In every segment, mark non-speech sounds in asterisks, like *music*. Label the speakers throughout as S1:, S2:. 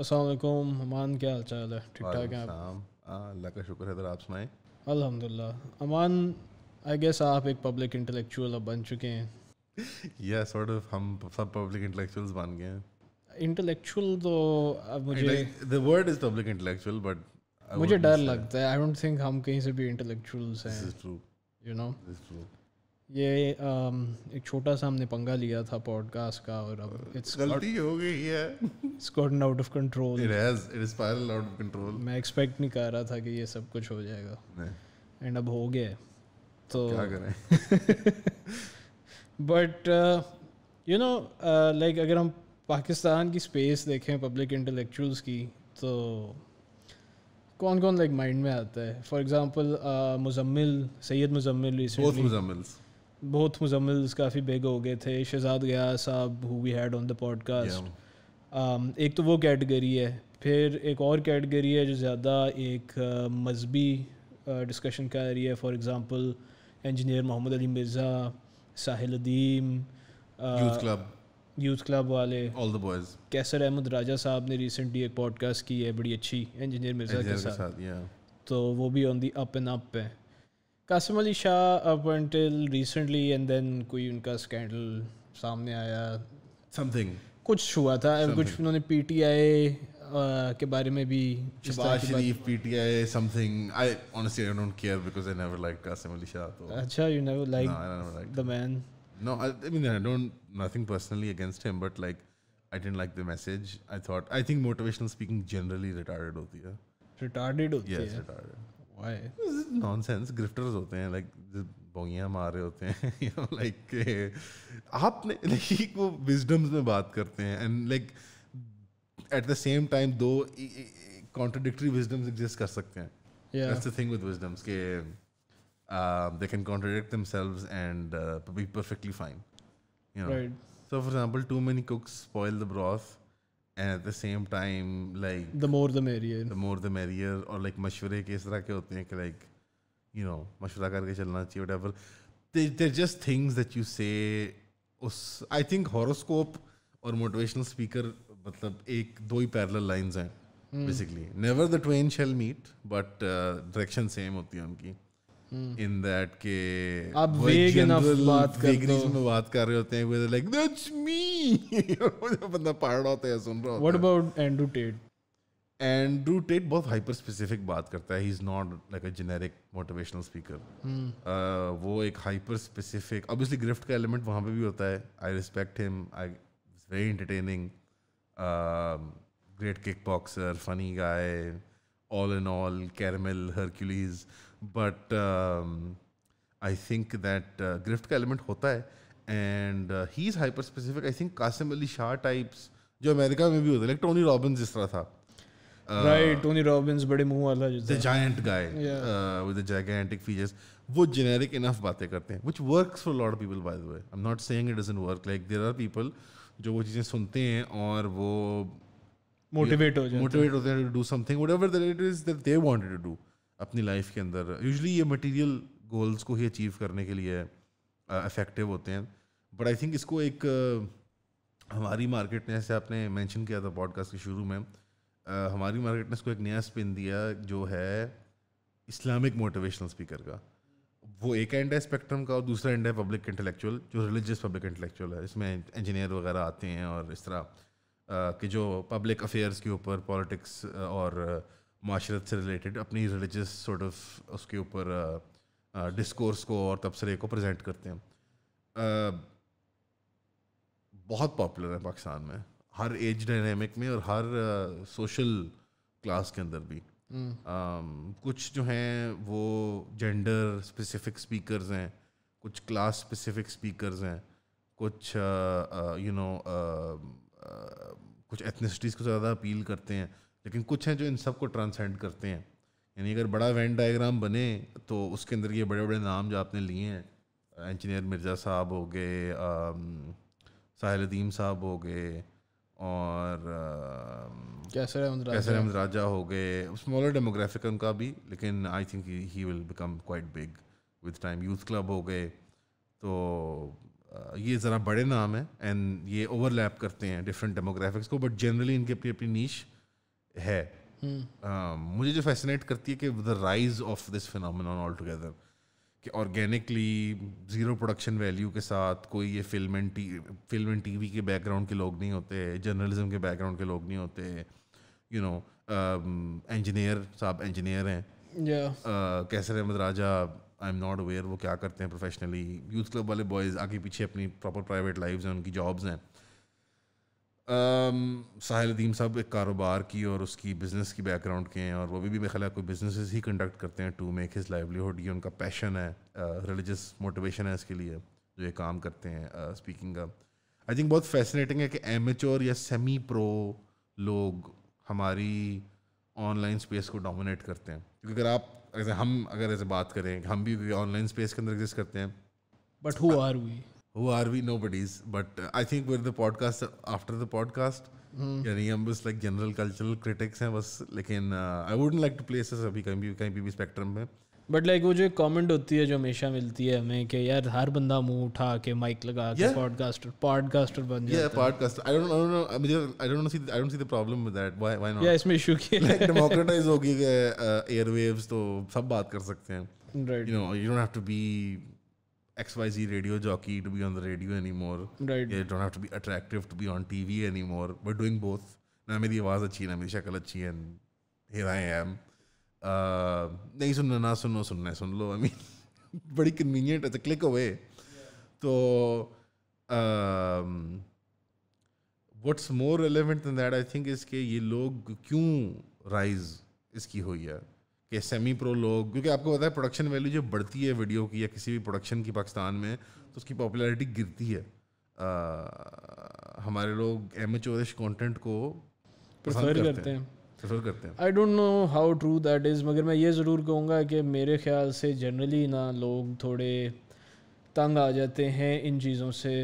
S1: असलकुम अमान क्या हाल चाल है ठीक ठाक हैं
S2: हाँ, अल्लाह का शुक्र है आप सुनाएं
S1: अल्हम्दुलिल्लाह अमान आई गेस आप एक पब्लिक इंटेलेक्चुअल अब बन चुके हैं
S2: या सॉर्ट ऑफ हम सब पब्लिक इंटेलेक्चुअल्स बन गए हैं
S1: इंटेलेक्चुअल तो अब मुझे
S2: the word is public intellectual but मुझे डर लगता
S1: है आई डोंट थिंक हम कहीं से भी इंटेलेक्चुअल्स
S2: हैं यू नो
S1: ये um, एक छोटा सा हमने पंगा लिया था पॉडकास्ट का और अब इट्स गलती हो
S2: गई है it's
S1: gotten out of control it has
S2: it is spiral out of control
S1: मैं एक्सपेक्ट नहीं कर रहा था कि ये सब कुछ हो जाएगा एंड अब हो गया तो क्या करें बट यू नो लाइक अगर हम पाकिस्तान की स्पेस देखें पब्लिक इंटेलेक्चुअल्स की तो कौन कौन लाइक माइंड में आता है for example uh, Muzammil Syed Muzammil recently both Muzammils बहुत मुजम्मिल्स काफ़ी बिग हो गए थे शहजाद गया साहब who we had on the podcast एक तो वो कैटेगरी है फिर एक और कैटेगरी है जो ज़्यादा एक मजहबी डिस्कशन कर रही है for example engineer Mohammad Ali Mirza Sahil Adeem youth club youth club वाले all the boys Kaiser Ahmed Raja साहब ने रिसेंटली एक पॉडकास्ट की है बड़ी अच्छी इंजीनियर मिर्जा के साथ, साथ yeah. तो वो भी on the up and up है Qasim Ali Shah up until recently and then कोई उनका स्कैंडल सामने आया समथिंग कुछ हुआ था Something. कुछ उन्होंने पीटीआई uh, के बारे में भी Sharif
S2: PTI something I honestly I don't care because I never like Qasim Ali Shah तो अच्छा you never like the man no I, I, mean i don't nothing personally against him but like i didn't like the message i thought i think motivational speaking generally retarded hoti hai retarded hoti yes, hai retarded nonsense grifters होते हैं like बोगियाँ मार रहे होते हैं like *laughs* eh, आपने like *laughs* वो wisdoms में बात करते हैं and like at the same time दो कॉन्ट्रडिक्टरी विजडम्स एग्जिस्ट कर सकते हैं थिंग विद विजडम्स के they can contradict themselves and be perfectly fine so for example too many cooks spoil the broth and at the same time like the more the merrier the more the merrier और like मशवरे के इस तरह के होते हैं कि like you know मशवरा करके चलना चाहिए whatever there just things that you say उस आई थिंक हॉरोस्कोप और मोटिवेशनल स्पीकर मतलब एक दो ही पैरल लाइन्स हैं basically never the twain shall meet but direction same होती है उनकी इन दैट के आप वेग इनफ बात कर दो में बात कर रहे होते हैं विद लाइक दैट्स मी मुझे बंदा पढ़ रहा होता है सुन रहा होता है what about Andrew Tate Andrew Tate बहुत हाइपर स्पेसिफिक बात करता है he is not like a generic motivational speaker वो एक हाइपर स्पेसिफिक ऑब्वियसली ग्रिफ्ट का एलिमेंट वहां पे भी होता है I respect him I very entertaining great kick boxer funny guy all in all caramel Hercules but I think that grift का element होता है and he is hyper specific I think Qasim Ali Shah types जो America में भी होते है like Tony Robbins जिस तरह था राइट टोनी रॉबिन्स बड़े मुंह वाला the giant guy with the gigantic features वो जेनेरिक इनफ बातें करते हैं which works for lot of people by the way I am not saying it doesn't work like there are people जो वो चीज़ें सुनते हैं और वो मोटिवेट हो जाते हैं मोटिवेट होते हैं to do something whatever that it is that they wanted to do अपनी लाइफ के अंदर यूजली ये मटेरियल गोल्स को ही अचीव करने के लिए इफेक्टिव uh, होते हैं बट आई थिंक इसको एक uh, हमारी मार्केट ने जैसे आपने मेंशन किया था पॉडकास्ट के शुरू में uh, हमारी मार्केट ने इसको एक नया स्पिन दिया जो है इस्लामिक मोटिवेशनल स्पीकर का वो एक एंड है स्पेक्ट्रम का और दूसरा एंड है पब्लिक इंटेलेक्चुअल जो रिलीजियस पब्लिक इंटेलेक्चुअल है इसमें इंजीनियर वगैरह आते हैं और इस तरह के जो पब्लिक अफेयर्स के ऊपर पॉलिटिक्स और माशरत से रिलेटेड अपनी रिलीजस सॉर्ट ऑफ उसके ऊपर डिस्कोर्स uh, uh, को और तबसरे को प्रेजेंट करते हैं आ, uh, बहुत पॉपुलर है पाकिस्तान में हर एज डायनेमिक में और हर सोशल क्लास के अंदर भी mm. आ, um, कुछ जो हैं वो जेंडर स्पेसिफिक स्पीकर्स हैं कुछ क्लास स्पेसिफिक स्पीकर्स हैं कुछ यू नो you know, कुछ एथनिसिटीज़ को ज़्यादा अपील करते हैं लेकिन कुछ हैं जो इन सबको ट्रांसेंड करते हैं यानी अगर बड़ा वैन डायग्राम बने तो उसके अंदर ये बड़े बड़े नाम जो आपने लिए हैं इंजीनियर मिर्ज़ा साहब हो गए साहिल अदीम साहब हो गए और कैसर अहमद कैसर अहमद राजा हो गए स्मॉलर डेमोग्राफिक उनका भी लेकिन I think he will become quite big with time youth club हो गए तो ये ज़रा बड़े नाम हैं एंड ये ओवरलैप करते हैं डिफरेंट डेमोग्राफिक्स को बट जनरली इनकी अपनी अपनी नीच है हम्म। um, मुझे जो फैसिनेट करती है कि the rise of this phenomenon all together कि ऑर्गेनिकली ज़ीरो प्रोडक्शन वैल्यू के साथ कोई ये film and T film and V के बैकग्राउंड के लोग नहीं होते जर्नलिज्म के बैकग्राउंड के लोग नहीं होते यू नो इंजीनियर साहब इंजीनियर हैं uh, Qaiser Ahmed Raja I am not aware वो क्या करते हैं प्रोफेशनली यूथ क्लब वाले बॉयज़ आगे पीछे अपनी प्रॉपर प्राइवेट लाइफ हैं उनकी जॉब्स हैं Um, साहिल अदीम साहब एक कारोबार की और उसकी बिज़नेस की बैकग्राउंड के हैं और वो भी, भी मेरे ख्याल कोई बिजनेस ही कंडक्ट करते हैं टू मेक हिज लाइवलीहुड ये उनका पैशन है रिलीजस uh, मोटिवेशन है इसके लिए जो ये काम करते हैं स्पीकिंग uh, का आई थिंक बहुत फैसिनेटिंग है कि एमेच्योर या सेमी प्रो लोग हमारी ऑनलाइन स्पेस को डोमिनेट करते हैं क्योंकि अगर आप अगर हम अगर ऐसे बात करें हम भी ऑनलाइन स्पेस के अंदर एग्जिस्ट करते हैं but who are we who are we? Nobody's. But uh, I think we're the podcast after the podcast. यानी हम बस लाइक जनरल कल्चरल क्रिटिक्स हैं बस लेकिन I wouldn't like to place अभी कहीं भी कहीं भी स्पेक्ट्रम में बट लाइक
S1: like, वो जो एक कॉमेंट होती है जो हमेशा मिलती है हमें कि यार हर बंदा मुंह उठा के माइक लगा के पॉडकास्टर पॉडकास्टर बन जाता है
S2: podcaster I don't know I don't know I don't see I don't see the problem with that why why not या इसमें इशू की लाइक डेमोक्रेटाइज होगी कि एयरवेव्स uh, तो सब बात कर सकते हैं right you know you don't have to be XYZ radio jockey to be on the radio anymore. Right. You don't have to be attractive to be on TV anymore. We're doing both. ना मेरी आवाज़ अच्छी ना मेरी शक्ल अच्छी है here I am. Uh, नहीं सुनना ना सुनो सुनना है सुन लो आई मीन बड़ी कन्वीनियंट है क्लिक अवे तो what's more relevant than that I think इसके ये लोग क्यों राइज इसकी हुई है कि सेमी प्रो लोग क्योंकि आपको पता है प्रोडक्शन वैल्यू जो बढ़ती है वीडियो की या किसी भी प्रोडक्शन की पाकिस्तान में तो उसकी पॉपुलैरिटी गिरती है आ, हमारे लोग एम एच कॉन्टेंट को प्रेफर करते, करते हैं प्रेफर करते हैं
S1: I don't know how true that is मगर मैं ये ज़रूर कहूँगा कि मेरे ख्याल से जनरली ना लोग थोड़े तंग आ जाते हैं इन चीज़ों से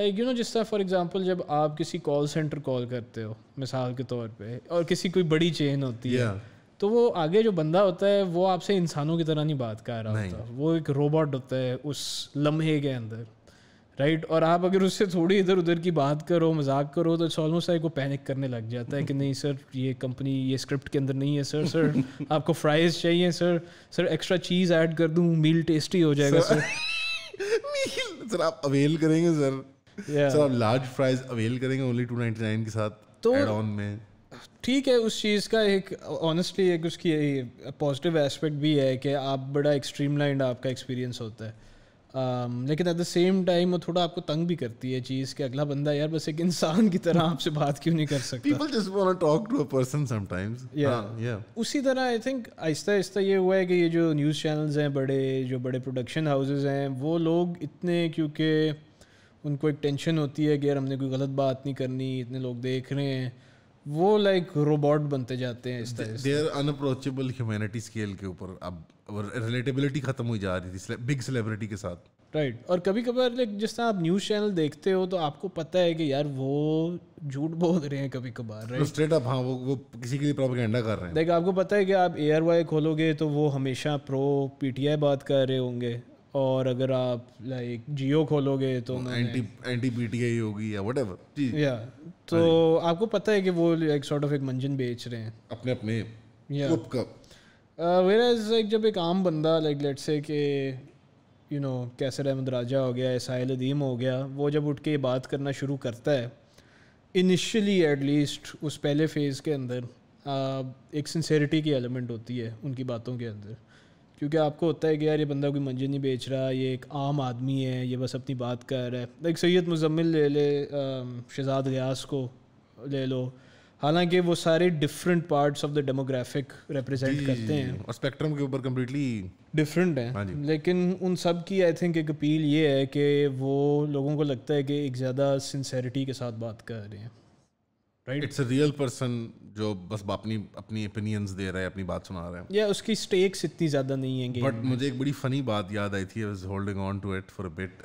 S1: लाइक यू नो जिस तरह फॉर एग्जांपल जब आप किसी कॉल सेंटर कॉल करते हो मिसाल के तौर पे और किसी कोई बड़ी चेन होती yeah. है तो वो आगे जो बंदा होता है वो आपसे इंसानों की तरह नहीं बात कर रहा होता वो एक रोबोट होता है उस लम्हे के अंदर राइट और आप अगर उससे थोड़ी इधर उधर की बात करो मजाक करो तो इट्स ऑलमोस्ट लाइक पैनिक करने लग जाता है कि नहीं सर ये कंपनी ये स्क्रिप्ट के अंदर नहीं है सर सर *laughs* आपको फ्राइज चाहिए sir sir extra cheese add कर दूँ मील टेस्टी हो जाएगा सर
S2: मील सर आप अवेल करेंगे सर सर आप लार्ज फ्राइज अवेल करेंगे ओनली 299 के साथ तो एड ऑन में
S1: ठीक है उस चीज़ का एक ऑनेस्टली एक उसकी पॉजिटिव एस्पेक्ट भी है कि आप बड़ा एक्सट्रीम लाइंड आपका एक्सपीरियंस होता है um, लेकिन एट द सेम टाइम वो थोड़ा आपको तंग भी करती है चीज़ कि अगला बंदा यार बस एक इंसान की तरह आपसे बात क्यों नहीं कर सकता just wanna talk
S2: to a person sometimes. Yeah. Sometimes हाँ, yeah.
S1: उसी तरह आई थिंक आहिस्ता आहिस्ता ये हुआ है कि ये जो न्यूज़ चैनल्स हैं बड़े जो बड़े प्रोडक्शन हाउसेज हैं वो लोग इतने क्योंकि उनको एक टेंशन होती है कि यार हमने कोई गलत बात नहीं करनी इतने लोग देख रहे हैं वो लाइक like, रोबोट बनते जाते हैं इस तरह
S2: देयर अनअप्रोचेबल ह्यूमैनिटी स्केल के ऊपर अब रिलेटेबिलिटी खत्म हो जा रही थी बिग सेलिब्रिटी के साथ
S1: राइट right. और कभी कभार लाइक जिस तरह आप न्यूज़ चैनल देखते हो तो आपको पता है कि यार वो झूठ बोल रहे हैं कभी कभार राइट स्ट्रेट अप हाँ
S2: वो वो किसी के लिए प्रोपेगेंडा कर रहे हैं
S1: लाइक आपको पता है कि आप ए आर वाई खोलोगे तो वो हमेशा प्रो पीटीआई बात कर रहे होंगे और अगर आप लाइक जियो खोलोगे तो एंटी
S2: एंटी पीटीआई होगी या व्हाटएवर या तो
S1: हाँ आपको पता है कि वो एक सॉर्ट ऑफ एक मंजन बेच रहे हैं अपने अपने वेर एज लाइक जब एक आम बंदा लाइक लेट से कि यू नो कैसर अहमद राजा हो गया साहिल अदीम हो गया वो जब उठ के बात करना शुरू करता है इनिशली एटलीस्ट उस पहले फेज़ के अंदर uh, एक सिंसेरिटी की एलिमेंट होती है उनकी बातों के अंदर क्योंकि आपको होता है कि यार ये बंदा कोई मंजिल नहीं बेच रहा ये एक आम आदमी है ये बस अपनी बात कर रहा है लाइक सैयद मुजम्मिल ले ले शहजाद रियाज को ले लो हालांकि वो सारे different parts of the demographic represent करते हैं स्पेक्ट्रम के ऊपर कम्प्लीटली
S2: डिफरेंट हैं हाँ
S1: लेकिन उन सब की आई थिंक एक अपील ये है कि वो लोगों को लगता है कि एक ज़्यादा सिंसेरिटी के साथ बात कर रहे हैं right it's a real
S2: person जो बस अपनी अपनी ओपिनियंस दे रहे हैं अपनी बात सुना रहे हैं
S1: या उसकी स्टेक्स इतनी ज़्यादा नहीं है बट मुझे एक बड़ी
S2: फ़नी बात याद आई थी was holding on to it for a bit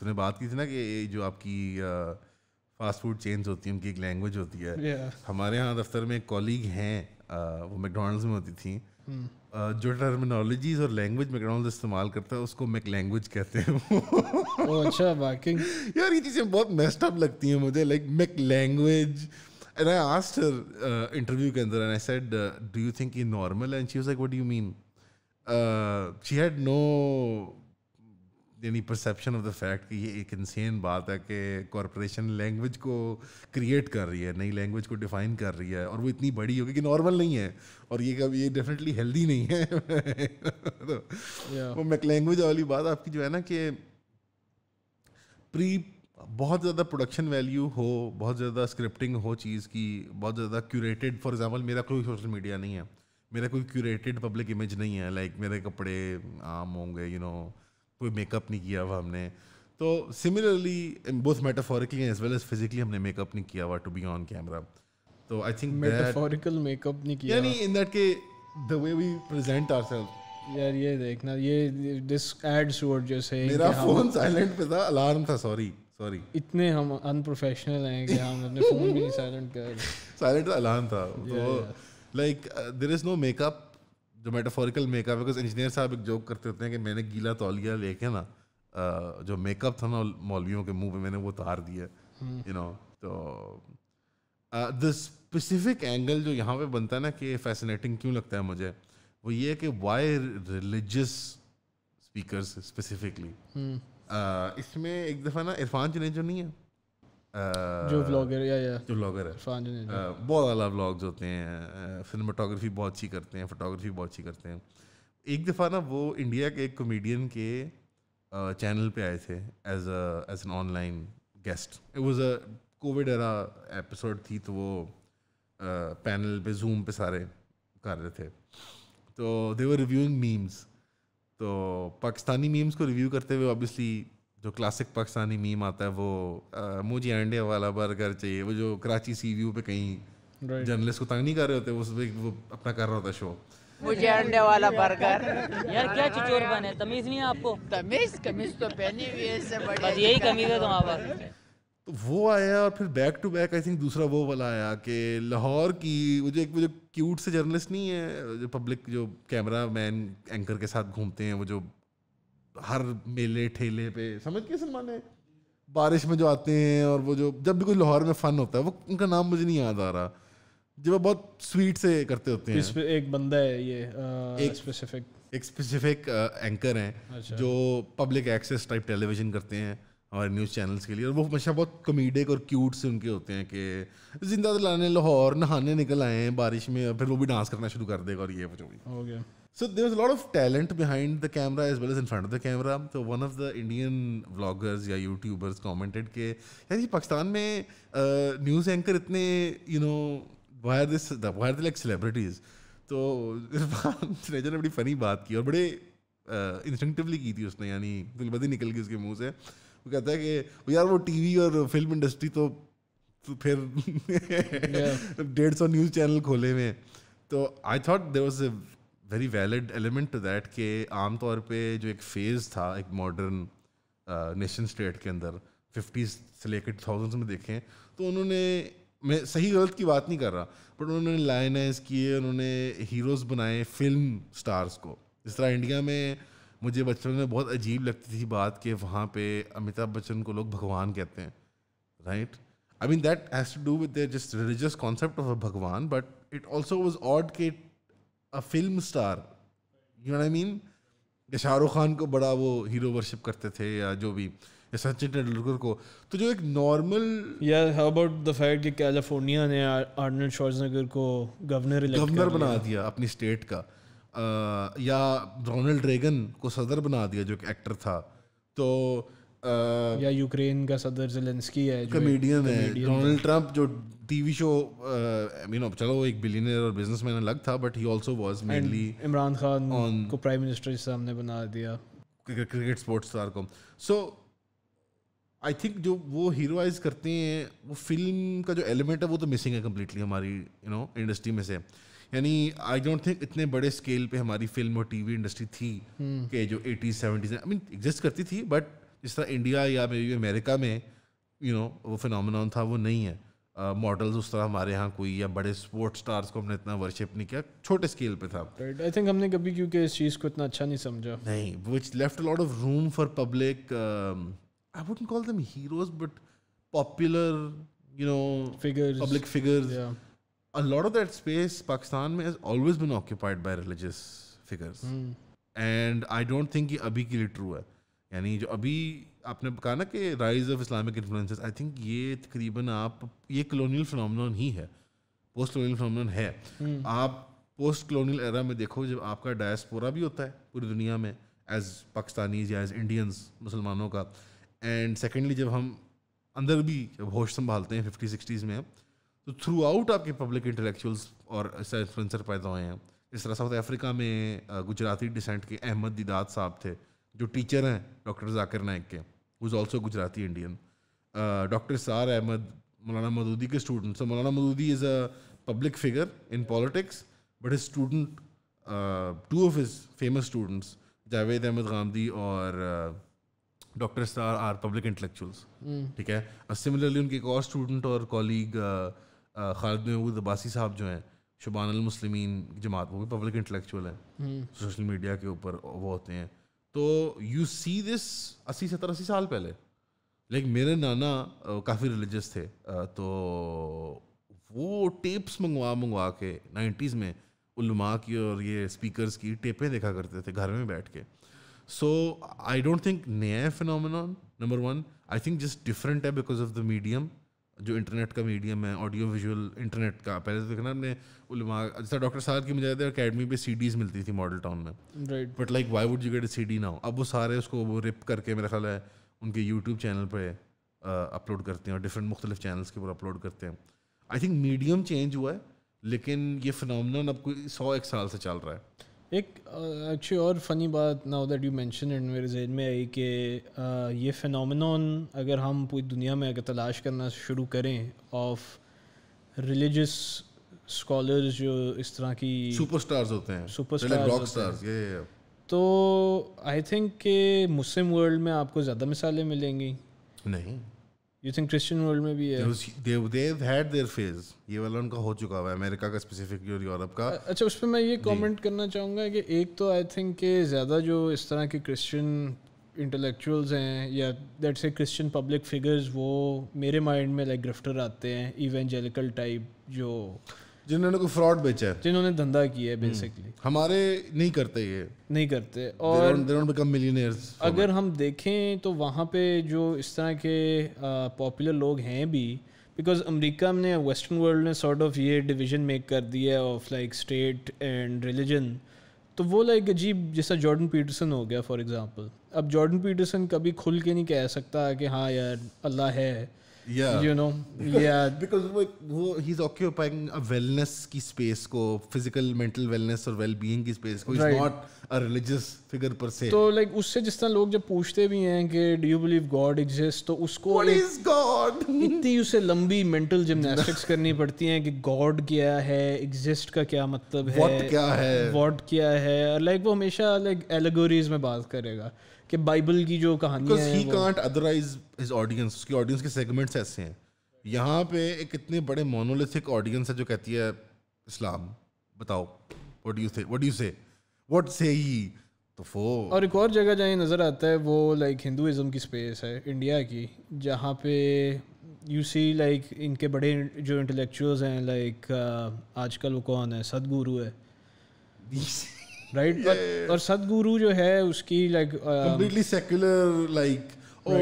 S2: तूने बात की थी ना कि जो आपकी फास्ट फूड चेन्स होती हैं उनकी एक लैंग्वेज होती है yeah. हमारे यहाँ दफ्तर में एक कॉलीग हैं uh, वो मैकडोनल्ड्स में होती थी hmm. Uh, जो टर्मिनोलॉजीज और लैंग्वेज मैकडोनल्ड इस्तेमाल करता है उसको मैक लैंग्वेज कहते हैं oh, *laughs* अच्छा वाकिंग *laughs* यार ये चीज़ें बहुत मेस्टअप लगती हैं मुझे like Mac language And I asked her uh, interview ke andar, and I said, uh, "Do you think you're normal?" And she was like, "What do you mean?" Uh, she had no यानी perception of the fact कि ये एक insane बात है कि corporation language को create कर रही है नई लैंग्वेज को डिफाइन कर रही है और वो इतनी बड़ी होगी कि नॉर्मल नहीं है और ये कब ये डेफिनेटली हेल्दी नहीं है *laughs* तो yeah. वो मैक लैंग्वेज वाली बात आपकी जो है ना कि प्री बहुत ज़्यादा प्रोडक्शन वैल्यू हो बहुत ज़्यादा स्क्रिप्टिंग हो चीज़ की बहुत ज़्यादा क्यूरेटेड फॉर एग्जांपल मेरा कोई सोशल मीडिया नहीं है मेरा कोई क्यूरेटेड पब्लिक इमेज नहीं है लाइक मेरे कपड़े आम होंगे यू नो कोई मेकअप नहीं किया हुआ हमने तो similarly both metaphorically as well as physically हमने मेकअप नहीं किया हुआ टू बी ऑन कैमरा तो आई थिंक मेटाफोरिकल
S1: मेकअप नहीं किया यानी इन
S2: दैट के the way we present ourselves यार ये देखना ये दिस एड्स वर्ड जो से मेरा फोन साइलेंट पे था अलार्म था सॉरी सॉरी
S1: इतने हम अनप्रोफेशनल हैं कि हम अपने फोन भी साइलेंट कर
S2: साइलेंट अलार्म तो था तो like there is no makeup जो मेटाफोरिकल मेकअप बिकॉज इंजीनियर साहब एक जोक करते होते हैं कि मैंने गीला तौलिया लेके ना uh, जो मेकअप था ना मौलवियों के मुंह पे मैंने वो उतार दिया यू हम्म। नो तो द स्पेसिफिक एंगल जो यहाँ पे बनता है ना कि फैसिनेटिंग क्यों लगता है मुझे वो ये है कि वाई रिलीजियस स्पीकर्स स्पेसिफिकली इसमें एक दफ़ा ना इरफान जुनेजो नहीं है जो व्लॉगर या या जो व्लॉगर है इरफान जुनेजो बहुत अला व्लॉग्स होते हैं फिल्मोटोग्राफी बहुत अच्छी करते हैं फोटोग्राफी बहुत अच्छी करते हैं एक दफ़ा ना वो इंडिया के एक कॉमेडियन के चैनल पे आए थे as as an online guest it was a Covid era episode थी तो वो पैनल पे जूम पे सारे कर रहे थे तो दे वर रिव्यूइंग मीम्स तो पाकिस्तानी मीम्स को रिव्यू करते हुए ऑब्वियसली जो क्लासिक पाकिस्तानी मीम आता है वो आ, मुझे अंडे वाला बर्गर चाहिए वो जो कराची सी व्यू पे कहीं right. जर्नलिस्ट को तंग नहीं कर रहे होते उस वो अपना कर रहा होता शो
S3: मुझे अंडे वाला बर्गर
S2: यार क्या चिचोर बने तमीज नहीं है आपको तमीज कमीज तो पहनी हुई है इससे बड़ी यही कमीज है तुम्हारे पास तो वो आया और फिर back to back I think दूसरा वो वाला आया कि लाहौर की वो जो एक वो जो क्यूट से जर्नलिस्ट नहीं है जो पब्लिक जो कैमरा मैन एंकर के साथ घूमते हैं वो जो हर मेले ठेले पे समझ के सलमान है बारिश में जो आते हैं और वो जो जब भी कोई लाहौर में फ़न होता है वो उनका नाम मुझे नहीं याद आ रहा जो वो बहुत स्वीट से करते होते हैं
S1: एक बंदा है ये आ, एक स्पेसिफिक एक स्पेसिफिक
S2: एंकर हैं अच्छा। जो पब्लिक एक्सेस टाइप टेलीविजन करते हैं हमारे न्यूज़ चैनल्स के लिए और वो हमेशा बहुत कॉमेडिक और क्यूट से उनके होते हैं कि जिंदा दिलाने तो लाहौर नहाने निकल आए हैं बारिश में फिर वो भी डांस करना शुरू कर देगा और ये वो जो भी so there is lot of talent behind the camera as well as in front of the camera तो one of the Indian vloggers या यूट्यूबर्स कॉमेंटेड के यार ये पाकिस्तान में न्यूज़ एंकर इतने you know wire this wire like celebrities तो ने बड़ी फ़नी बात की और बड़े इंस्टिंगटिवली की थी उसने यानी दिलबदी निकल गई उसके मुंह से वो कहता है कि यार वो टीवी और फिल्म इंडस्ट्री तो, तो फिर *laughs* डेढ़ सौ न्यूज़ चैनल खोले हुए हैं तो I thought there was a very valid element to that कि आमतौर पर जो एक फेज़ था एक मॉडर्न नेशन स्टेट के अंदर फिफ्टीज़ से लेकर थाउजेंड्स में देखें तो उन्होंने मैं सही गलत की बात नहीं कर रहा बट उन्होंने लाइनाइज किए उन्होंने हीरोज़ बनाए फिल्म स्टार्स को जिस तरह इंडिया में मुझे बचपन में बहुत अजीब लगती थी बात कि वहाँ पे अमिताभ बच्चन को लोग भगवान कहते हैं right I mean that has to do with just religious concept of a bhagwan but it also was odd के a film star you I mean Shahrukh Khan को बड़ा वो हीरो वर्शिप करते थे या जो भी या सचिन तेंदुलकर को तो जो एक नॉर्मल या हाउ अबाउट द फैक्ट कि कैलिफोर्निया ने आर्नल्ड
S1: श्वार्जनेगर को गवर्नर गवर्नर बना
S2: दिया अपनी स्टेट का आ, या रोनल्ड रेगन को सदर बना दिया जो एक एक्टर था तो आ, या यूक्रेन
S1: का सदर जेलेंस्की है कमेडियन है डोनाल्ड
S2: ट्रंप जो टीवी शो आई मीन चलो एक बिलियनर और बिजनेसमैन अलग था but he also was mainly
S1: Imran Khan on, को प्राइम
S2: मिनिस्टर सामने बना दिया क्रिकेट स्पोर्ट्स स्टार को सो आई थिंक जो वो हीरोइज करते हैं वो फिल्म का जो एलिमेंट है वो तो मिसिंग है कम्प्लीटली हमारी यू नो इंडस्ट्री में से यानी आई डोंट थिंक इतने बड़े स्केल पे हमारी फिल्म और टीवी इंडस्ट्री थी हम्म। कि जो eighties seventies I mean exist करती थी बट जिस तरह इंडिया या मे बी अमेरिका में यू you नो know, वो फिनमिन था वो नहीं है मॉडल्स uh, उस तरह हमारे यहाँ कोई या बड़े स्पोर्ट्स स्टार्स को हमने इतना वर्शिप नहीं किया छोटे स्केल पे था
S1: आई थिंक हमने कभी क्योंकि इस चीज़ को इतना अच्छा
S2: नहीं समझा नहीं which left lot of room for public I wouldn't call them heroes but popular you know figures public figures a lot of that space Pakistan mein has always been occupied by religious figures hmm. and I don't think ye abhi ke liye true hai. Yani jo abhi aapne kaha na ke rise of Islamic influences, I think ye takriban aap ye colonial phenomenon hi hai. Post colonial phenomenon hai. hmm. Aap post colonial era में देखो जब आपका diaspora भी होता है पूरी दुनिया में एज पाकिस्तानीज या एज इंडियंस मुसलमानों का एंड सेकेंडली जब हम अंदर भी जब होश संभालते हैं फिफ्टी सिक्सटीज़ में तो थ्रू आउट आपके पब्लिक इंटेलेक्चुअल्स और ऐसा इन्फ्लुंसर पैदा हुए हैं इस तरह साउथ अफ्रीका में गुजराती डिसेंट के अहमद दीदात साहब थे जो टीचर हैं डॉक्टर जाकिर नायक के वो is also Gujarati Indian doctor Israr Ahmed Maulana Maududi के student so Maulana Maududi is a public figure in politics but his student two of his famous students Javed Ahmed Ghamidi और डॉक्टर सार आर पब्लिक इंटेलेक्चुअल्स ठीक है सिमिलरली उनके एक और स्टूडेंट और कॉलीग uh, खालिद महमूद अब्बासी साहब जो हैं शुबान अलमसलिमिन जमात वो भी पब्लिक इंटलेक्चुअल हैं सोशल हम्म। मीडिया के ऊपर वो होते हैं तो यू सी दिस अस्सी सत्तर अस्सी साल पहले लेकिन मेरे नाना काफ़ी रिलीजस थे तो वो टेप्स मंगवा मंगवा के नाइन्टीज़ में उलमा की और ये स्पीकर्स की टेपें देखा करते थे घर में बैठ के सो आई डोंट थिंक नया phenomenon number one I think just different है बिकॉज ऑफ द मीडियम जो इंटरनेट का मीडियम है ऑडियो विजुअल इंटरनेट का पहले तो देखना हमने जैसा डॉक्टर साहब की मुझे अकेडमी पे सीडीज मिलती थी मॉडल टाउन में right but like why would you get C D now अब वो सारे उसको वो रिप करके मेरा ख्याल है उनके यूट्यूब चैनल पर अपलोड करते हैं और डिफरेंट मुख्तलिफ चैनल्स के ऊपर अपलोड करते हैं आई थिंक मीडियम चेंज हुआ है लेकिन ये फिनमिन अब कोई सौ एक साल से चल रहा है
S1: एक एक्चुअली और फनी बात now that you mention it मेरे जहन में आई कि ये फिनोमिनन अगर हम पूरी दुनिया में अगर तलाश करना शुरू करें ऑफ रिलीजियस स्कॉलर्स जो इस तरह की सुपरस्टार्स होते हैं सुपरस्टार्स स्टार्स ये तो आई थिंक के मुस्लिम वर्ल्ड में आपको ज़्यादा मिसालें मिलेंगी नहीं यू थिंक क्रिश्चियन वर्ल्ड में भी है
S2: they they've had their phase ये वाला उनका हो चुका हुआ है अमेरिका का स्पेसिफिक और यूरोप का
S1: अच्छा उस पर मैं ये कमेंट करना चाहूंगा कि एक तो आई थिंक के ज़्यादा जो इस तरह के क्रिश्चियन इंटेलेक्चुअल्स हैं या दैट से क्रिश्चियन पब्लिक फिगर्स वो मेरे माइंड में लाइक ग्रिफ्टर आते हैं इवेंजेलिकल टाइप जो जिन्होंने को फ्रॉड बेचा है जिन्होंने धंधा किया है बेसिकली हम्म। हमारे नहीं करते ये नहीं करते और they don't, they don't अगर हम देखें तो वहाँ पे जो इस तरह के पॉपुलर लोग हैं भी बिकॉज अमेरिका ने वेस्टर्न वर्ल्ड ने सॉर्ट ऑफ ये डिवीजन मेक कर दिया of like state and religion तो वो लाइक अजीब जैसा जॉर्डन पीटरसन हो गया फॉर एग्जांपल अब जॉर्डन पीटरसन कभी खुल के नहीं कह सकता कि हाँ यार अल्लाह है yeah you know yeah
S2: because वो वो he's occupying a wellness ki space ko physical mental wellness or well being ki space को right. he's not a religious figure per se तो
S1: like usse jis tarah log jab poochte bhi hain ki do you believe God exists to usko what is God itni उसे lambi mental gymnastics karni padti hai ki God kya hai exist ka kya matlab hai what kya hai what kya hai like wo hamesha like allegories mein baat karega कि Bible की जो कहानी है he can't
S2: otherwise his audience उसकी audience के segments ऐसे हैं यहाँ पे एक इतने बड़े मोनोलिथिक ऑडियंस है जो कहती है इस्लाम बताओ what do you say what do you say what say he तो फो
S1: और एक और जगह जहाँ नज़र आता है वो लाइक हिंदुज़म की स्पेस है इंडिया की जहाँ पे यू सी लाइक इनके बड़े जो इंटेलेक्चुअल्स हैं लाइक uh, आजकल वो कौन है सदगुरु है *laughs* राइट right? yeah. और सदगुरु जो है उसकी like completely
S2: secular like oh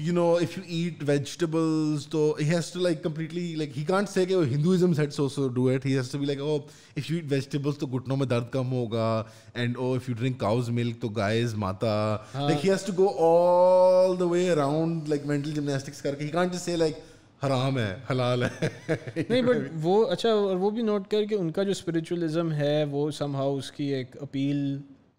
S2: you know if you eat vegetables तो he has to like completely like he can't say Hinduism set so so do it he has to be like oh if you eat vegetables तो घुटनों में दर्द कम होगा and oh if you drink cow's milk तो गायज माता like he has to go all the way around like mental gymnastics करके ही कांट जस्ट से लाइक हराम है हलाल है नहीं बट *laughs* वो अच्छा और वो
S1: भी नोट कर कि उनका जो स्पिरिचुअलिज्म है वो समहाउ उसकी एक अपील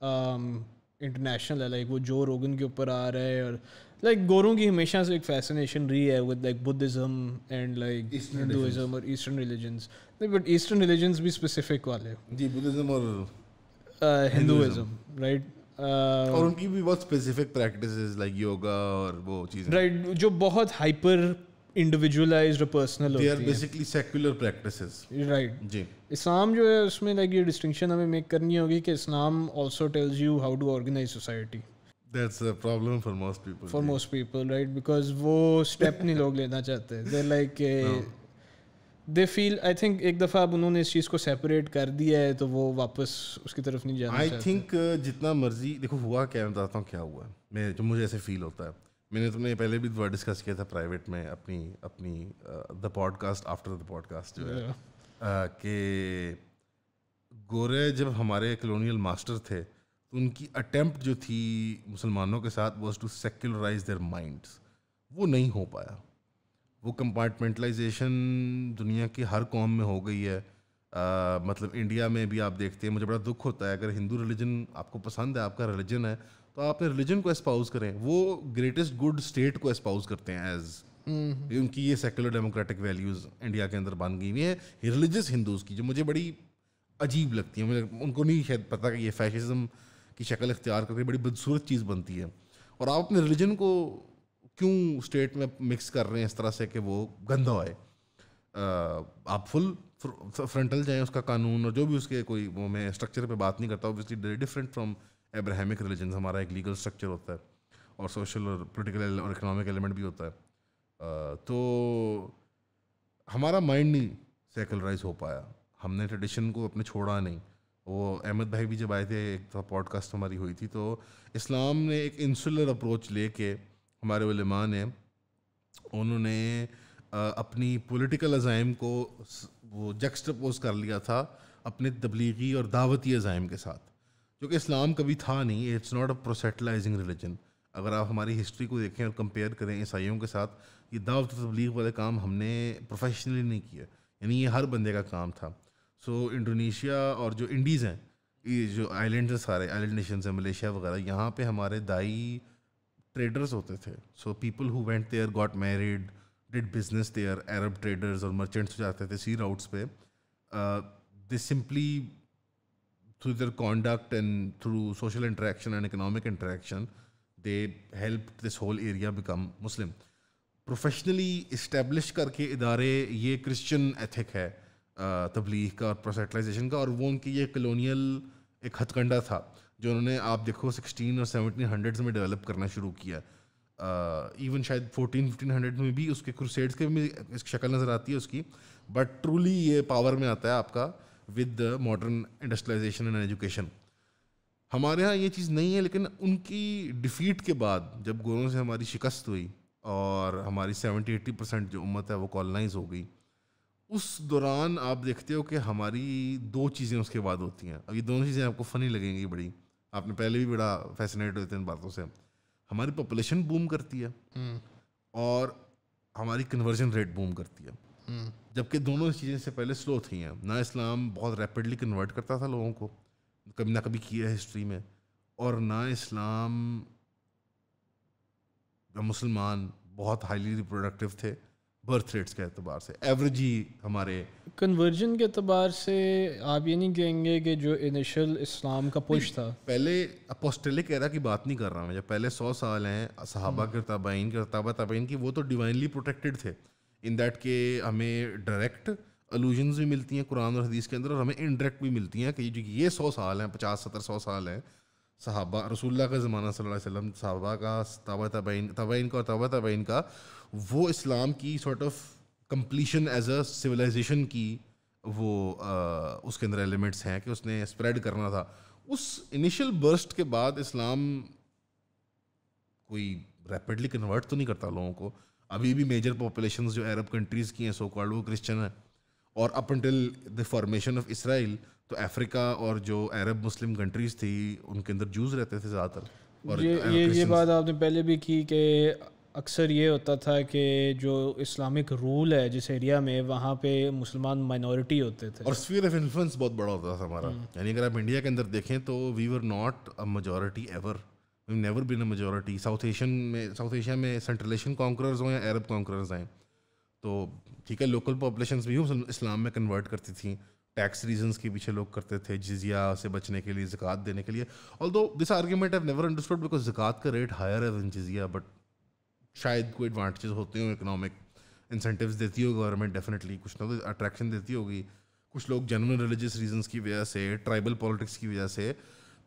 S1: इंटरनेशनल um, है लाइक वो जो रोगन के ऊपर आ रहा है और लाइक गोरों की हमेशा से एक फैसिनेशन रही है with like Buddhism and like Hinduism और ईस्टर्न रिलीजन्स नहीं बट ईस्टर्न रिलीजन्स भी स्पेसिफिक वाले जी बुद्धिज्म और
S2: हिंदुज़म uh, राइट Uh, और उनकी भी बहुत स्पेसिफिक प्रैक्टिसेस लाइक योगा और वो चीज़ें राइट
S1: right, जो बहुत हाइपर इंडिविजुअलाइज्ड और पर्सनल होती है बेसिकली
S2: सेकुलर प्रैक्टिसेस राइट जी
S1: इस्लाम जो है उसमें लाइक ये डिस्टिंक्शन हमें मेक करनी होगी कि Islam also tells you how
S2: to organise society that's a problem for most people for most
S1: people right because वो स्टेप नहीं लोग लेना चाहते. They're like they feel I think एक दफ़ा अब उन्होंने इस चीज़ को सेपरेट कर दिया है तो वो वापस उसकी तरफ नहीं जाना I
S2: think uh, जितना मर्जी देखो हुआ क्या मैं बताता हूँ क्या हुआ मैं जो मुझे ऐसे फील होता है मैंने तुमने तो पहले भी वर्ड डिस्कस किया था प्राइवेट में अपनी अपनी the podcast after the podcast जो है uh, कि गोरे जब हमारे कलोनियल मास्टर थे तो उनकी अटेम्प्ट जो थी मुसलमानों के साथ was to secularise their minds वो नहीं हो पाया वो कंपार्टमेंटलाइजेशन दुनिया की हर कौम में हो गई है आ, uh, मतलब इंडिया में भी आप देखते हैं मुझे बड़ा दुख होता है अगर हिंदू रिलीजन आपको पसंद है आपका रिलीजन है तो आपने रिलीजन को एस्पाउज करें वो ग्रेटेस्ट गुड स्टेट को एस्पाउज करते हैं एज हम्म। उनकी ये सेकुलर डेमोक्रेटिक वैल्यूज़ इंडिया के अंदर बन गई हुई है रिलीजियस हिंदूज़ की जो मुझे बड़ी अजीब लगती है मुझे उनको नहीं शायद पता कि ये फैशिज़म की शक्ल इख्तियार करके बड़ी बदसूरत चीज़ बनती है और आप अपने रिलीजन को क्यों स्टेट में मिक्स कर रहे हैं इस तरह से कि वो गंदा होए आप फुल फ्रंटल जाएँ उसका कानून और जो भी उसके कोई वो मैं स्ट्रक्चर पे बात नहीं करता obviously different from Abrahamic religion हमारा एक लीगल स्ट्रक्चर होता है और सोशल और पोलिटिकल और इकनॉमिक एलिमेंट भी होता है तो हमारा माइंड नहीं सेकुलराइज हो पाया हमने ट्रेडिशन को अपने छोड़ा नहीं वो अहमद भाई भी जब आए थे एक तो पॉडकास्ट हमारी हुई थी तो इस्लाम ने एक इंसुलर अप्रोच ले के हमारे उलमा ने उन्होंने अपनी पॉलिटिकल अजाइम को वो जक्सटपोज कर लिया था अपने तबलीगी और दावती अजाइम के साथ जो कि इस्लाम कभी था नहीं it's not a proselytising religion अगर आप हमारी हिस्ट्री को देखें और कंपेयर करें ईसाइयों के साथ ये दावत तबलीग वाले काम हमने प्रोफेशनली नहीं किया यानी ये हर बंदे का काम था सो so, इंडोनेशिया और जो इंडीज़ हैं ये जो आइलैंड हैं सारे आइलैंड नेशन हैं मलेशिया वगैरह यहाँ पे हमारे दाई ट्रेडर्स होते थे so people who went there got married did business there Arab traders और मर्चेंट्स जाते थे सी राउट्स पे they uh, simply through their conduct and through social interaction and economic interaction, they helped this whole area become Muslim. Professionally establish करके इदारे ये Christian ethic है तबलीग का और प्रोसेटलाइजेशन का और वो उनकी ये कलोनियल एक हथकंडा था जो उन्होंने आप देखो सिक्सटीन और सेवनटीन हंड्रेड्स में डेवलप करना शुरू किया इवन शायद फोर्टीन फिफ्टीन हंड्रेड में भी उसके क्रूसेड्स के भी शक्ल नज़र आती है उसकी बट ट्रूली ये पावर में आता है आपका with the modern industrialisation and education हमारे यहाँ ये चीज़ नहीं है लेकिन उनकी डिफ़ीट के बाद जब गोरों से हमारी शिकस्त हुई और हमारी सेवेंटी एट्टी परसेंट जो उम्मत है वो कॉलोनाइज हो गई उस दौरान आप देखते हो कि हमारी दो चीज़ें उसके बाद होती हैं अब ये दोनों चीज़ें आपको फ़नी लगेंगी बड़ी आपने पहले भी बड़ा फैसिनेट होते इन बातों से हमारी पॉपुलेशन बूम करती है हम्म। और हमारी कन्वर्जन रेट बूम करती है हम्म। जबकि दोनों चीज़ें से पहले स्लो थी हैं ना इस्लाम बहुत रैपिडली कन्वर्ट करता था लोगों को कभी ना कभी किया है हिस्ट्री में और ना इस्लाम मुसलमान बहुत हाईली रिप्रोडक्टिव थे बर्थ रेट्स के अतबार से एवरेज ही हमारे कन्वर्जन के अतबार
S1: से आप ये नहीं कहेंगे कि जो इनिशियल इस्लाम का पुश था
S2: पहले अपोस्टेलिक एरा की बात नहीं कर रहा मैं जब पहले सौ साल हैं सहाबा हम्म। के तबाइन के तबा तबाइन की वो तो डिवाइनली प्रोटेक्टेड थे इन दैट के हमें डायरेक्ट अलूजन्स भी मिलती हैं कुरान और हदीस के अंदर और हमें इनडायरेक्ट भी मिलती हैं कि जो ये सौ साल हैं पचास सत्तर सौ साल हैं सहाबा रसूल का ज़माना सल्लल्लाहु अलैहि वसल्म सहाबा का तबा तबाइन तबाइन का और तबा तबाइन का वो इस्लाम की sort of completion as a civilisation की वो आ, उसके अंदर एलिमेंट्स हैं कि उसने स्प्रेड करना था उस इनिशियल बर्स्ट के बाद इस्लाम कोई रैपिडली कन्वर्ट तो नहीं करता लोगों को अभी भी मेजर पॉपुलेशन जो अरब कंट्रीज़ की हैं सो कॉल्ड वो क्रिश्चन है और up until the formation of Israel तो अफ्रीका और जो अरब मुस्लिम कंट्रीज़ थी उनके अंदर जूज रहते थे ज़्यादातर और ये ये, ये
S1: बात आपने पहले भी की कि अक्सर ये होता था कि जो इस्लामिक रूल है जिस एरिया में वहाँ पे मुसलमान माइनॉरिटी होते थे और
S2: स्फीयर ऑफ इन्फ्लुएंस बहुत बड़ा होता था हमारा हम्म। यानी अगर आप इंडिया के अंदर देखें तो we were not a majority ever never been a majority South Asian में साउथ एशिया में सेंट्रल एशियन कॉन्करर्स हों या अरब कॉन्करर्स हैं तो ठीक है लोकल पॉपुलेशन भी हूँ इस्लाम में कन्वर्ट करती थी टैक्स रीजन के पीछे लोग करते थे जिजिया से बचने के लिए जक़ात देने के लिए although this argument I never understood because जक़ात का रेट हायर है जिजिया बट शायद कोई एडवांटेज होते हो इकनॉमिक इंसेंटिव देती हो गवर्नमेंट डेफिनेटली कुछ ना कुछ तो अट्रैक्शन देती होगी कुछ लोग जनरल रिलीजियस रीजन की वजह से ट्राइबल पॉलिटिक्स की वजह से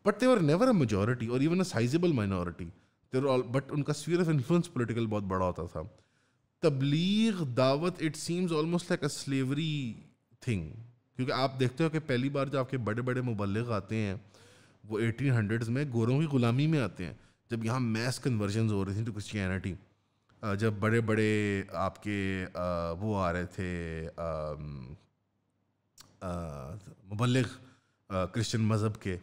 S2: but they never a majority और even a sizeable minority there all but उनका स्फीयर ऑफ इन्फ्लुएंस पोलिटिकल बहुत बड़ा होता था तबलीग दावत it seems almost like a slavery thing क्योंकि आप देखते हो कि पहली बार जो आपके बड़े बड़े मुबलग आते हैं वो एटीन हंड्रेड्स में गोरों की ग़ुलामी में आते हैं जब यहाँ मैस कन्वर्जन हो रही थी टू तो जब बड़े बड़े आपके वो आ रहे थे मुबलग क्रिश्चियन मज़हब के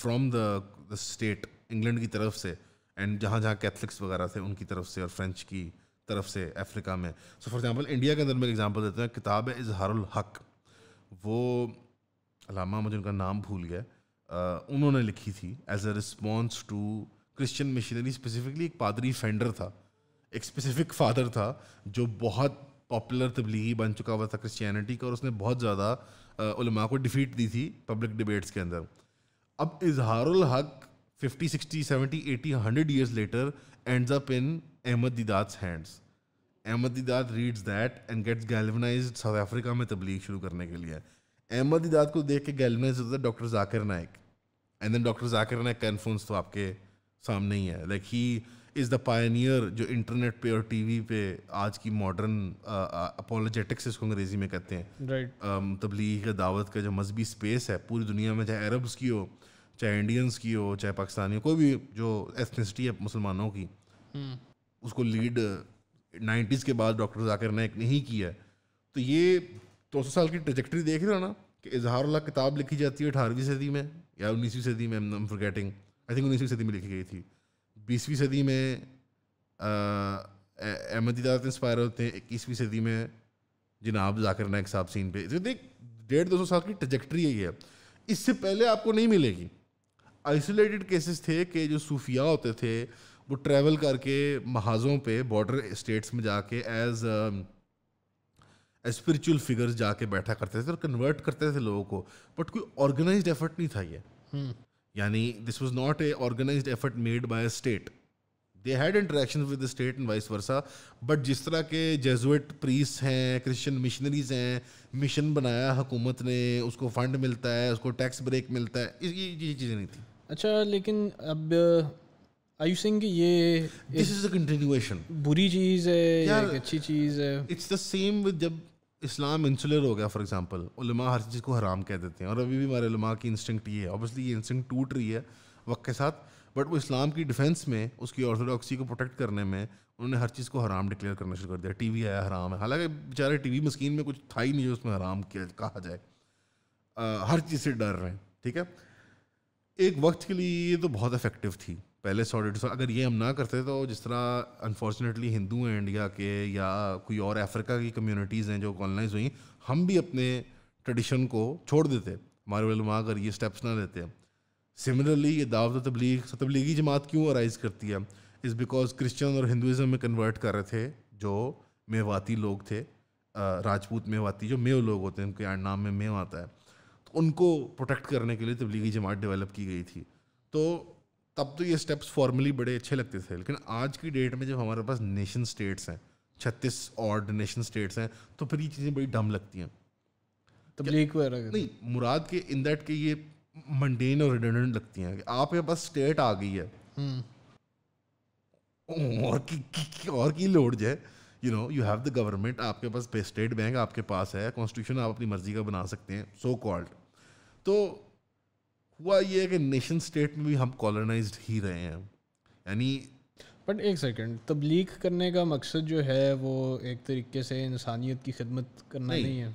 S2: फ्रॉम द स्टेट इंग्लैंड की तरफ से एंड जहाँ जहाँ कैथलिक्स वगैरह थे उनकी तरफ से और फ्रेंच की तरफ से अफ्रीका में सो फॉर एग्जांपल इंडिया के अंदर मैं एग्ज़ाम्पल देता हूँ किताब है इजहारुल हक वो अलामा मुझे उनका नाम भूल गया uh, उन्होंने लिखी थी as a response to Christian missionary specifically एक पादरी फेंडर था एक स्पेसिफिक फादर था जो बहुत पॉपुलर तबलीगी बन चुका हुआ था क्रिश्चियनिटी का और उसने बहुत ज़्यादा उलमा को डिफीट दी थी पब्लिक डिबेट्स के अंदर अब इजहारुल हक 50, 60, 70, 80, 100 years later ends up in Ahmed Didat's hands Ahmed Deedat reads that and gets galvanised South Africa में तबलीग शुरू करने के लिए अहमद दिदात को देख के गैलवनाइज होता है doctor Zakir Naik and then doctor Zakir Naik का इन्फ्लुंस तो आपके सामने ही है like he is the pioneer जो इंटरनेट पे और टीवी पे आज की मॉडर्न अपोलोजेटिक्स uh, uh, इसको अंग्रेज़ी में कहते हैं राइट right. Um, तबलीग मतलब का दावत का जो मजहबी स्पेस है पूरी दुनिया में चाहे अरब्स की हो चाहे इंडियंस की हो चाहे पाकिस्तानी हो कोई भी जो एथनिसिटी है मुसलमानों की
S3: hmm.
S2: उसको लीड नाइन्टीज़ uh, के बाद डॉक्टर जाकिर नायक ने ही किया है तो ये दो सौ साल की ट्रजेक्ट्री देख रहे हो ना कि इजहारुल्ला किताब लिखी जाती है अठारहवीं सदी में या उन्नीसवीं सदी में आई थिंक उन्नीसवीं सदी में लिखी गई थी बीसवीं सदी में अहमदीदात इंस्पायर होते हैं इक्कीसवीं सदी में जनाब जाकर नायक साहब सीन पे तो देख डेढ़ दो सौ साल की ट्रजेक्ट्री है इससे पहले आपको नहीं मिलेगी आइसोलेटेड केसेस थे कि जो सूफिया होते थे वो ट्रैवल करके महाजों पे बॉर्डर स्टेट्स में जाके एज स्पिरिचुअल फिगर्स जाके बैठा करते थे और कन्वर्ट करते थे लोगों को बट कोई ऑर्गेनाइज एफर्ट नहीं था ये हम्म। यानी this was not a organised effort made by a state they had interaction with the state and vice versa but जिस तरह के जेजुएट प्रीस हैं क्रिश्चियन मिशनरीज हैं मिशन बनाया हुकूमत ने उसको फंड मिलता है उसको टैक्स ब्रेक मिलता है
S1: ये ये चीज़ें नहीं थी अच्छा लेकिन अब
S2: आई यू ये दिस इज अ कंटिन्यूएशन बुरी चीज़ है अच्छी चीज़ है इट्स द सेम विद जब इस्लाम इंसुलर हो गया फॉर एग्जांपल उलमा हर चीज़ को हराम कह देते हैं और अभी भी हमारे उलमा की इंस्टिंक्ट ये है ऑब्वियसली ये इंस्टिंक्ट टूट रही है वक्त के साथ बट वो इस्लाम की डिफेंस में उसकी ऑर्थोडॉक्सी को प्रोटेक्ट करने में उन्होंने हर चीज़ को हराम डिक्लेयर करना शुरू कर दिया टी वी आया हराम है हालाँकि बेचारे टी वी मस्किन में कुछ था ही नहीं जो उसमें हराम किया कहा जाए आ, हर चीज़ से डर रहे हैं ठीक है एक वक्त के लिए ये तो बहुत अफेक्टिव थी पहले सॉर्टेड अगर ये हम ना करते तो जिस तरह अनफॉर्चुनेटली हिंदू हैं इंडिया के या कोई और अफ्रीका की कम्युनिटीज़ हैं जो कॉलोनाइज हुई हम भी अपने ट्रेडिशन को छोड़ देते हमारे वलमा अगर ये स्टेप्स ना लेते सिमिलरली ये दावत तबलीग तबलीगी जमात क्यों अराइज़ करती है इज़ बिकॉज क्रिश्चन और हिंदुज़म में कन्वर्ट कर रहे थे जो मेवाती लोग थे राजपूत मेवाती जो मेव लोग होते हैं उनके नाम में मेव आता है तो उनको प्रोटेक्ट करने के लिए तबलीगी जमात डेवलप की गई थी तो तब तो ये स्टेप्स फॉर्मली बड़े अच्छे लगते थे लेकिन आज की डेट में जब हमारे पास नेशन स्टेट्स हैं छत्तीस और नेशन स्टेट्स हैं तो फिर ये चीज़ें बड़ी डम लगती हैं तबलीग वगैरह नहीं मुराद के इन दैट के ये मंडेन और रिडेंडेंट लगती हैं कि आपके पास स्टेट आ गई है
S3: हम्म। और की,
S2: की, की और की लोड जाए you know you have the government आपके पास स्टेट बैंक आपके पास है कॉन्स्टिट्यूशन आप अपनी मर्जी का बना सकते हैं सो so कॉल्ड तो हुआ ये है कि नेशन स्टेट में भी हम कॉलोनाइज ही रहे हैं यानी बट एक सेकंड तबलीग करने का मकसद जो है वो
S1: एक तरीके से इंसानियत की खिदमत करना नहीं, नहीं है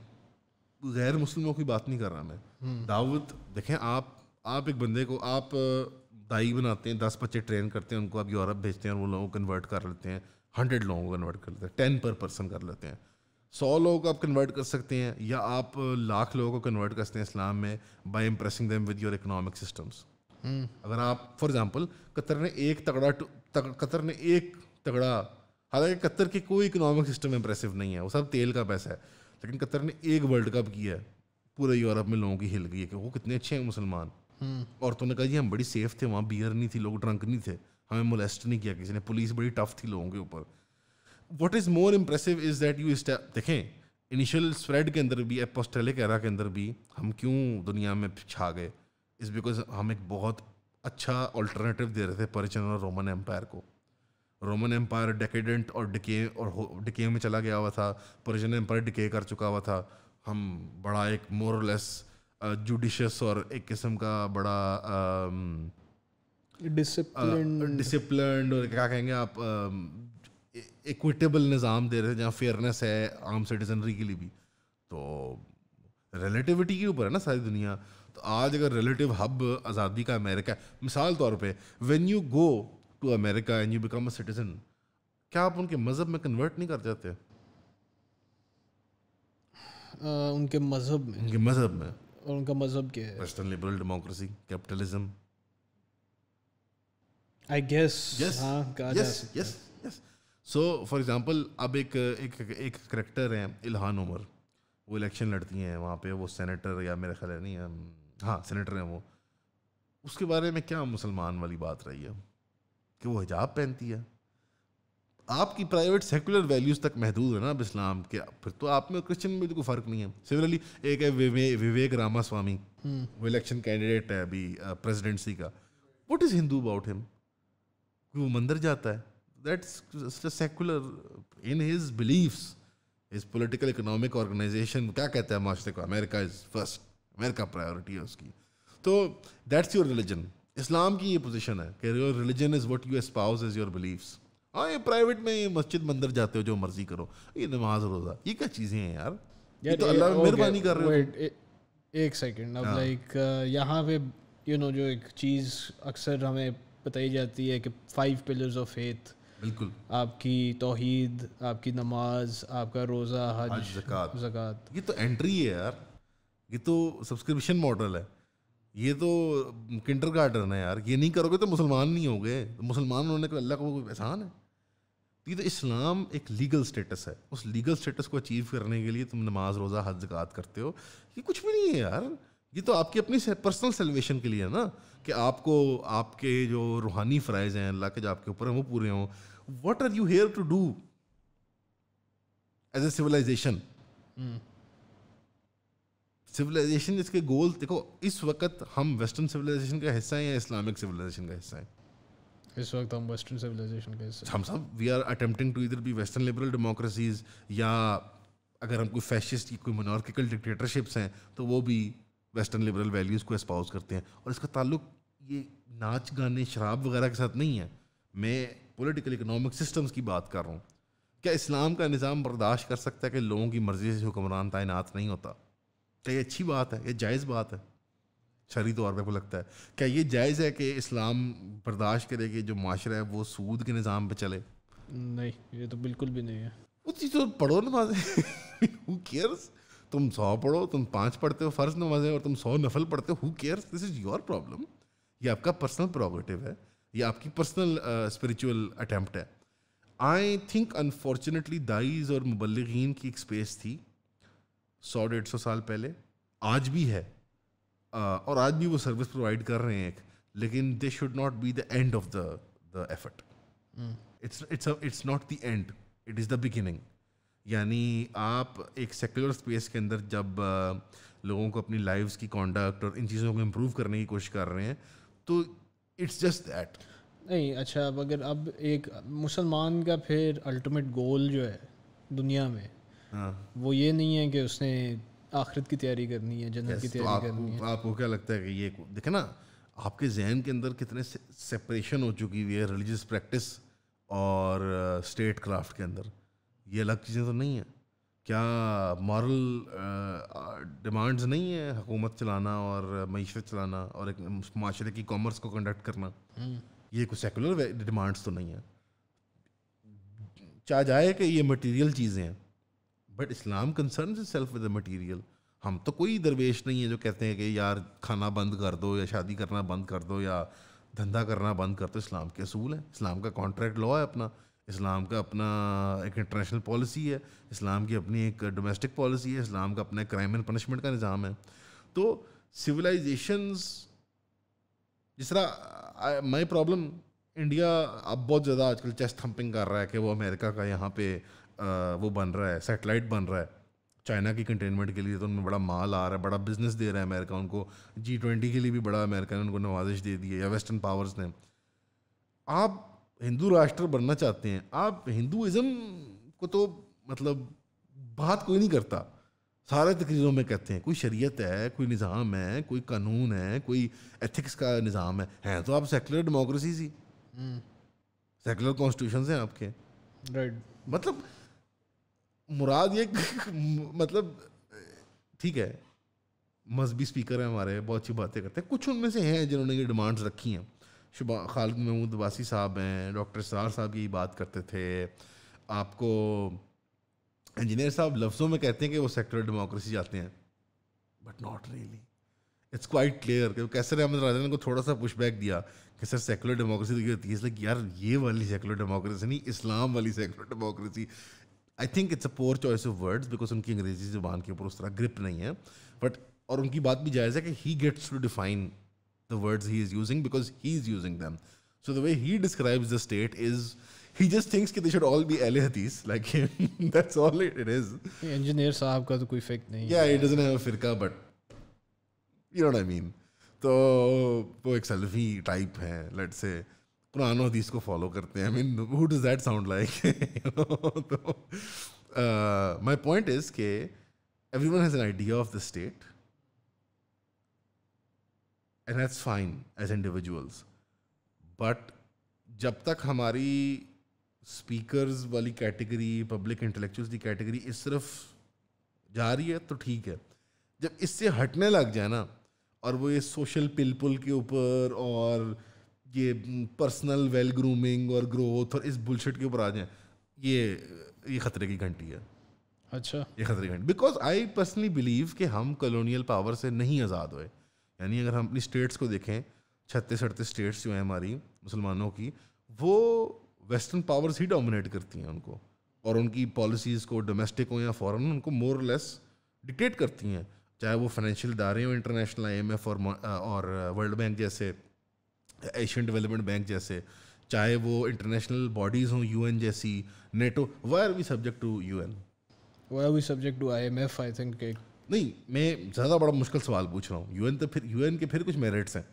S2: गैर मुस्लिमों की बात नहीं कर रहा मैं हम्म। दावत देखें आप आप एक बंदे को आप दाई बनाते हैं दस बच्चे ट्रेन करते हैं उनको आप यूरोप भेजते हैं और वो लोगों को कन्वर्ट कर लेते हैं हंड्रेड लोगों को कन्वर्ट कर लेते हैं टेन पर पर्सन कर लेते हैं सौ लोगों को आप कन्वर्ट कर सकते हैं या आप लाख लोगों को कन्वर्ट कर सकते हैं इस्लाम में by impressing them with your economic systems अगर आप फॉर एग्ज़ाम्पल कतर ने एक तगड़ा तक, कतर ने एक तगड़ा हालांकि कतर की कोई इकोनॉमिक सिस्टम इम्प्रेसिव नहीं है वो सब तेल का पैसा है लेकिन कतर ने एक वर्ल्ड कप किया है पूरे यूरोप में लोगों की हिल गई है कि वो कितने अच्छे हैं मुसलमान हम्म। औरतों ने कहा जी हम बड़ी सेफ थे वहाँ बियर नहीं थी लोग ड्रंक नहीं थे हमें मोलेस्ट नहीं किया किसी ने पुलिस बड़ी टफ थी लोगों के ऊपर what is more impressive is that you step देखें इनिशियल स्प्रेड के अंदर भी एपोस्टेलिक एरा के अंदर भी हम क्यों दुनिया में छा गए इज बिकॉज हम एक बहुत अच्छा ऑल्टरनेटिव दे रहे थे परिचन और रोमन एम्पायर को रोमन एम्पायर डेकेडेंट और डिके और डिके में चला गया हुआ था परिजन एम्पायर डिके कर चुका हुआ था हम बड़ा एक मोरलेस जुडिशस uh, और एक किस्म का बड़ा डिसिप्लिन um, uh, और क्या कहेंगे आप um, इक्विटेबल निज़ाम दे रहे हैं जहाँ फेयरनेस है आम सिटीजनरी के लिए भी तो रिलेटिविटी के ऊपर है ना सारी दुनिया तो आज अगर रिलेटिव हब आज़ादी का अमेरिका है मिसाल तौर पे when you go to America and you become a citizen क्या आप उनके मज़हब में कन्वर्ट नहीं कर जाते आ, उनके मज़हब में उनके मज़हब में
S1: और उनका मज़हब क्या है
S2: western liberal democracy capitalism
S1: I guess yes yes yes
S2: so for example अब एक एक एक करेक्टर हैं इल्हान उमर वो इलेक्शन लड़ती हैं वहाँ पे वो सेनेटर या मेरे ख्याल नहीं है हाँ सेनेटर हैं वो उसके बारे में क्या मुसलमान वाली बात रही है कि वो हिजाब पहनती है आपकी प्राइवेट सेकुलर वैल्यूज़ तक महदूद है ना अब इस्लाम के फिर तो आप में क्रिश्चन में भी तो कोई फ़र्क नहीं है सिमिलरली एक है विवे, विवेक रामा स्वामी हम्म। वो इलेक्शन कैंडिडेट है अभी प्रेसिडेंसी का what is Hindu about him वो मंदिर जाता है that's secular in his in his beliefs economic organisation क्या कहता है माशरे को America is first America priority है उसकी तो दैट्स योर रिलीजन इस्लाम की ये पोजिशन है कि your religion is what you espouse is your beliefs हाँ ये प्राइवेट में ये मस्जिद मंदिर जाते हो जो मर्जी करो ये नमाज रोज़ा ये क्या चीज़ें हैं यार ये तो अल्लाह मेहरबानी कर रहे
S3: हो
S1: एक सेकेंड अब लाइक हाँ। uh, यहाँ पे यू नो जो एक चीज़ अक्सर हमें बताई जाती है कि फाइव पिलर्स ऑफ फेथ बिल्कुल आपकी तोहद आपकी नमाज
S2: आपका रोज़ा
S1: हज जक़ात जक़ात
S2: ये तो एंट्री है यार ये तो सब्सक्रिप्शन मॉडल है ये तो किंटर गार्डन है यार ये नहीं करोगे तो मुसलमान नहीं हो गए तो मुसलमान होने का अल्लाह का कोई एहसान है तो ये तो इस्लाम एक लीगल स्टेटस है उस लीगल स्टेटस को अचीव करने के लिए तुम नमाज रोज़ा हज जक़ात करते हो ये कुछ भी नहीं है यार ये तो आपकी अपनी पर्सनल सेलिब्रेशन के लिए है ना कि आपको आपके जो रूहानी फ़राइज़ हैं अल्लाह के जो आपके ऊपर हैं वो पूरे हों what are you here to do as a civilisation civilisation इसके गोल देखो इस वक्त हम वेस्टर्न सिविलाइजेशन का हिस्सा हैं या इस्लामिक सिविलाइजेशन का हिस्सा
S1: हैं इस वक्त हम वेस्टर्न सिविलाइजेशन के हिस्से हम सब
S2: वी आर अटेम्प्टिंग टू इधर बी वेस्टर्न लिबरल डेमोक्रेसीज या अगर हम कोई फैशिस्ट की कोई मोनार्किकल डिक्टेटरशिप्स हैं तो वो भी वेस्टर्न लिबरल वैल्यूज़ को एस्पाउस करते हैं और इसका ताल्लुक ये नाच गाने शराब वगैरह के साथ नहीं है मैं पोलिटिकल इकनॉमिक सिस्टम्स की बात कर रहा हूँ क्या इस्लाम का निज़ाम बर्दाश्त कर सकता है कि लोगों की मर्ज़ी से हुक्मरान तैनात नहीं होता क्या ये अच्छी बात है ये जायज़ बात है शरी तौर पर लगता है क्या ये जायज़ है कि इस्लाम बर्दाश्त करे कि जो माशरा है वो सूद के निज़ाम पर चले
S1: नहीं ये तो बिल्कुल भी नहीं है उस चीज़
S2: तो पढ़ो ना हु केयर्स *laughs* तुम सौ पढ़ो तुम पाँच पढ़ते हो फ़र्ज है और तुम सौ नफल पढ़ते हो who cares this is your problem ये आपका पर्सनल प्रोगेटिव है ये आपकी पर्सनल स्पिरिचुअल अटैम्प्ट है आई थिंक अनफॉर्चुनेटली दाइज और मुबलगिन की एक स्पेस थी सौ डेढ़ सौ साल पहले आज भी है uh, और आज भी वो सर्विस प्रोवाइड कर रहे हैं एक लेकिन they should not be the end of the the effort it's it's it's not the end it is the beginning यानी आप एक सेकुलर स्पेस के अंदर जब लोगों को अपनी लाइफ की कॉन्डक्ट और इन चीज़ों को इम्प्रूव करने की कोशिश कर रहे हैं तो इट्स जस्ट दैट नहीं अच्छा अब अगर अब एक मुसलमान का फिर अल्टीमेट गोल जो है दुनिया में
S3: हाँ।
S1: वो ये नहीं है कि उसने आखिरत की तैयारी करनी है जन्नत की तो तैयारी तो करनी है
S2: आपको क्या लगता है कि ये देखे ना आपके जहन के अंदर कितने सेपरेशन हो चुकी हुई है रिलीजियस प्रैक्टिस और स्टेट क्राफ्ट के अंदर ये अलग चीज़ें तो नहीं हैं क्या मॉरल डिमांड्स नहीं है हुकूमत चलाना और मीशत चलाना और एक माशरे की कॉमर्स को कंडक्ट करना हम्म। ये कुछ सेकुलर डिमांड्स तो नहीं है चाह जाए कि ये मटेरियल चीज़ें हैं but Islam concern self with material हम तो कोई दरवेश नहीं है जो कहते हैं कि यार खाना बंद कर दो या शादी करना बंद कर दो या धंधा करना बंद कर दो इस्लाम के असूल हैं इस्लाम का कॉन्ट्रैक्ट लॉ है अपना इस्लाम का अपना एक इंटरनेशनल पॉलिसी है इस्लाम की अपनी एक डोमेस्टिक पॉलिसी है इस्लाम का अपना क्राइम एंड पनिशमेंट का निज़ाम है तो सिविलाइजेशंस जिस तरह माई प्रॉब्लम इंडिया अब बहुत ज़्यादा आजकल चेस्ट थम्पिंग कर रहा है कि वो अमेरिका का यहाँ पे वो बन रहा है सेटेलाइट बन रहा है चाइना की कंटेनमेंट के लिए तो उनमें बड़ा माल आ रहा है बड़ा बिजनेस दे रहा है अमेरिका उनको जी ट्वेंटी के लिए भी बड़ा अमेरिका ने उनको नवाजिश दे दी है या वेस्टर्न पावर्स ने आप हिंदू राष्ट्र बनना चाहते हैं आप हिंदुज़म को तो मतलब बात कोई नहीं करता सारे तकरीरों में कहते हैं कोई शरीयत है कोई निज़ाम है कोई कानून है कोई एथिक्स का निज़ाम है हैं तो आप सेकुलर डेमोक्रेसी सी सेकुलर हम्म। कॉन्स्टिट्यूशन हैं आपके राइट मतलब मुराद ये मतलब ठीक है मजहबी स्पीकर हैं हमारे बहुत अच्छी बातें करते हैं कुछ उनमें से हैं जिन्होंने ये डिमांड्स रखी हैं शुबा खालिद महमूद वासी साहब हैं डॉक्टर सरार साहब यही बात करते थे आपको इंजीनियर साहब लफ्ज़ों में कहते हैं कि वो सेक्युलर डेमोक्रेसी जाते हैं but not really it's quite clear क्योंकि कैसर अहमद राजा ने को थोड़ा सा पुशबैक दिया कि सर सेकुलर डेमोक्रेसी तो होती है इसलिए यार ये वाली सेकुलर डेमोक्रेसी नहीं इस्लाम वाली secular democracy I think it's a poor choice of words because उनकी अंग्रेजी जबान के ऊपर उस तरह ग्रिप नहीं है बट और उनकी बात भी जायज़ है कि he gets to define the words he is using because he's using them. So the way he describes the state is he just thinks that they should all be Ahl *laughs* like him. *laughs* That's all it, it is.
S1: Engineer sahab ka to koi effect nahi. Yeah, he doesn't
S2: have a firka, but you know what I mean. तो वो एक सल्फी type, let's say. Quran हदीस को follow करते हैं I mean who does that sound like तो my point is के everyone has an idea of the end that's fine as individuals but जब तक हमारी स्पीकर्स वाली कैटेगरी पब्लिक इंटेलेक्चुअल्स की कैटेगरी इस सिर्फ जा रही है तो ठीक है जब इससे हटने लग जाए ना और वो ये सोशल पिल पुल के ऊपर और ये पर्सनल वेल ग्रूमिंग और ग्रोथ और इस बुलशट के ऊपर आ जाए ये ये खतरे की घंटी है
S3: अच्छा ये खतरे की घंटी
S2: बिकॉज आई पर्सनली बिलीव कि हम कॉलोनियल पावर से नहीं आज़ाद हुए यानी अगर हम अपनी स्टेट्स को देखें छत्तीस अड़तीस स्टेट्स जो हैं हमारी मुसलमानों की वो वेस्टर्न पावर्स ही डोमिनेट करती हैं उनको और उनकी पॉलिसीज़ को डोमेस्टिक हो या फॉरेन उनको मोर लेस डिक्टेट करती हैं चाहे वो फाइनेंशियल इदारे हों इंटरनेशनल आई एफ और और वर्ल्ड बैंक जैसे एशियन डेवलपमेंट बैंक जैसे चाहे वो इंटरनेशनल बॉडीज़ हों यू एन जैसी NATO why are we subject to U N why are we subject to I M F I think नहीं मैं ज़्यादा बड़ा मुश्किल सवाल पूछ रहा हूँ यू तो फिर यू के फिर कुछ मेरिट्स हैं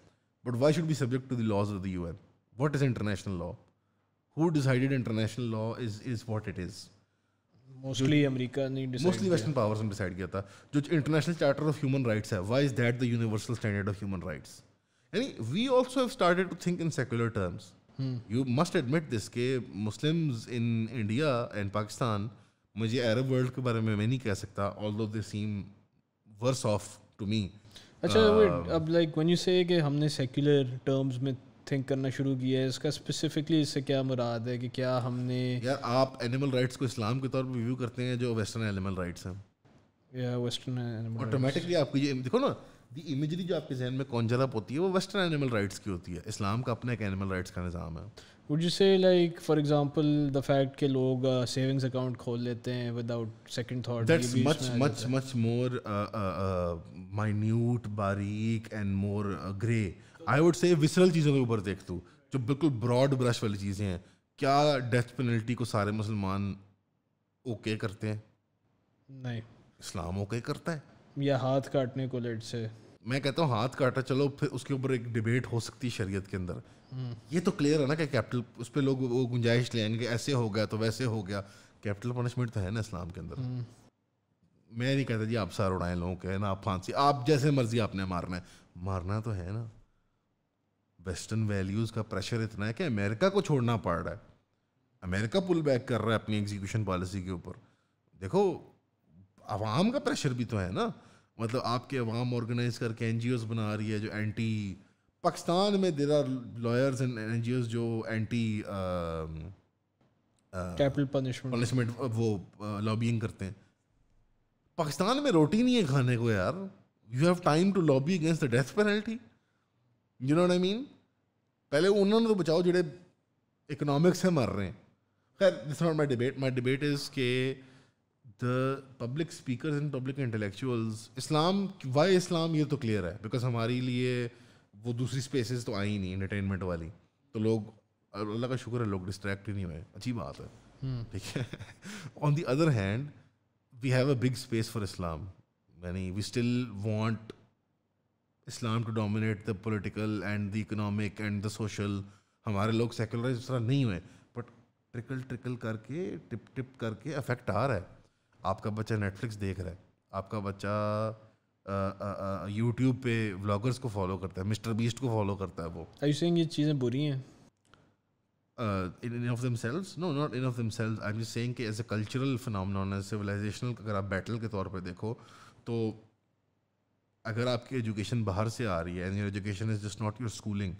S2: but why should be subject to the laws of the U N what is international law who decided international law is is what it is mostly America ने मोस्टली वेस्टर्न पावर्स ने decide किया था जो international charter of human rights है why is that the universal standard of human rights यानी we also have started to think in secular terms you must admit this के Muslims in India and Pakistan मुझे Arab world के बारे में मैं नहीं कह सकता although they seem worse off to me अच्छा वेट um,
S1: अब लाइक व्हेन यू से कि हमने सेक्युलर टर्म्स में थिंक करना शुरू किया है इसका स्पेसिफिकली इससे क्या मुराद है कि क्या हमने
S2: यार आप एनिमल राइट्स को इस्लाम के तौर पर रिव्यू करते हैं जो वेस्टर्न एनिमल राइट्स हैं
S1: या वेस्टर्न एनिमल ऑटोमेटिकली
S2: आपको ये देखो ना दी इमेजरी जो आपके जहन में कौन ज़्यादा होती है वो वेस्टर्न एनिमल राइट्स की होती है इस्लाम का अपना एक एनिमल राइट्स का निज़ाम है
S1: would you say like for example the fact के लोग सेविंग्स uh, अकाउंट खोल लेते हैं without second thought that's much much
S2: much more minute बारीक and more grey I would say visceral चीज़ों के ऊपर देख तू जो बिल्कुल ब्रॉड ब्रश वाली चीज़ें हैं क्या डेथ पेनल्टी को सारे मुसलमान ओके करते हैं नहीं इस्लाम ओके करता है या हाथ काटने को लेट से मैं कहता हूँ हाथ काटा चलो फिर उसके ऊपर एक डिबेट हो सकती है शरीयत के अंदर हम्म। ये तो क्लियर है ना कि कैपिटल उस पर लोग वो गुंजाइश ले आएंगे कि ऐसे हो गया तो वैसे हो गया कैपिटल पनिशमेंट तो है ना इस्लाम के अंदर हम्म। मैं नहीं कहता जी आप सार उड़ाएं लोगों के ना आप फांसी आप जैसे मर्जी आपने मारना है मारना तो है ना वेस्टर्न वैल्यूज़ का प्रेशर इतना है कि अमेरिका को छोड़ना पड़ रहा है अमेरिका पुल बैक कर रहा है अपनी एग्जीक्यूशन पॉलिसी के ऊपर देखो आवाम का प्रेशर भी तो है ना मतलब आपके अवाम ऑर्गेनाइज करके एन बना रही है जो एंटी पाकिस्तान में there are lawyers and an जो एंटी कैपिटल पनिशमेंट पनिशमेंट वो लॉबिंग uh, करते हैं पाकिस्तान में रोटी नहीं है खाने को यार you have time to lobby against the death penalty you know I mean पहले उन्होंने तो बचाओ जोड़े इकोनॉमिक्स से मर रहे हैं खैर this not my debate my debate is के the public speaker and public intellectuals Islam why Islam ये तो क्लियर है बिकॉज हमारे लिए वो दूसरी स्पेसिस तो आई नहीं इंटरटेनमेंट वाली तो लोग अल्लाह का शुक्र है लोग डिस्ट्रैक्ट ही नहीं हुए अच्छी बात है हम्म। ठीक है on the other hand we have a big space for Islam यानी we still want Islam to dominate the political and the economic and the social हमारे लोग सेकुलराइज उस तरह नहीं हुए बट ट्रिकल ट्रिकल करके टिप टिप करके affect आ रहा है आपका बच्चा नेटफ्लिक्स देख रहा है आपका बच्चा यूट्यूब पे व्लॉगर्स को फॉलो करता है मिस्टर बीस्ट को फॉलो करता है वो आई you ये चीज़ें बुरी हैं इन in of themselves no not in of themselves I am just saying कि as a cultural phenomenon civilisational अगर आप बैटल के तौर पे देखो तो अगर आपकी एजुकेशन बाहर से आ रही है and your education is just not your schooling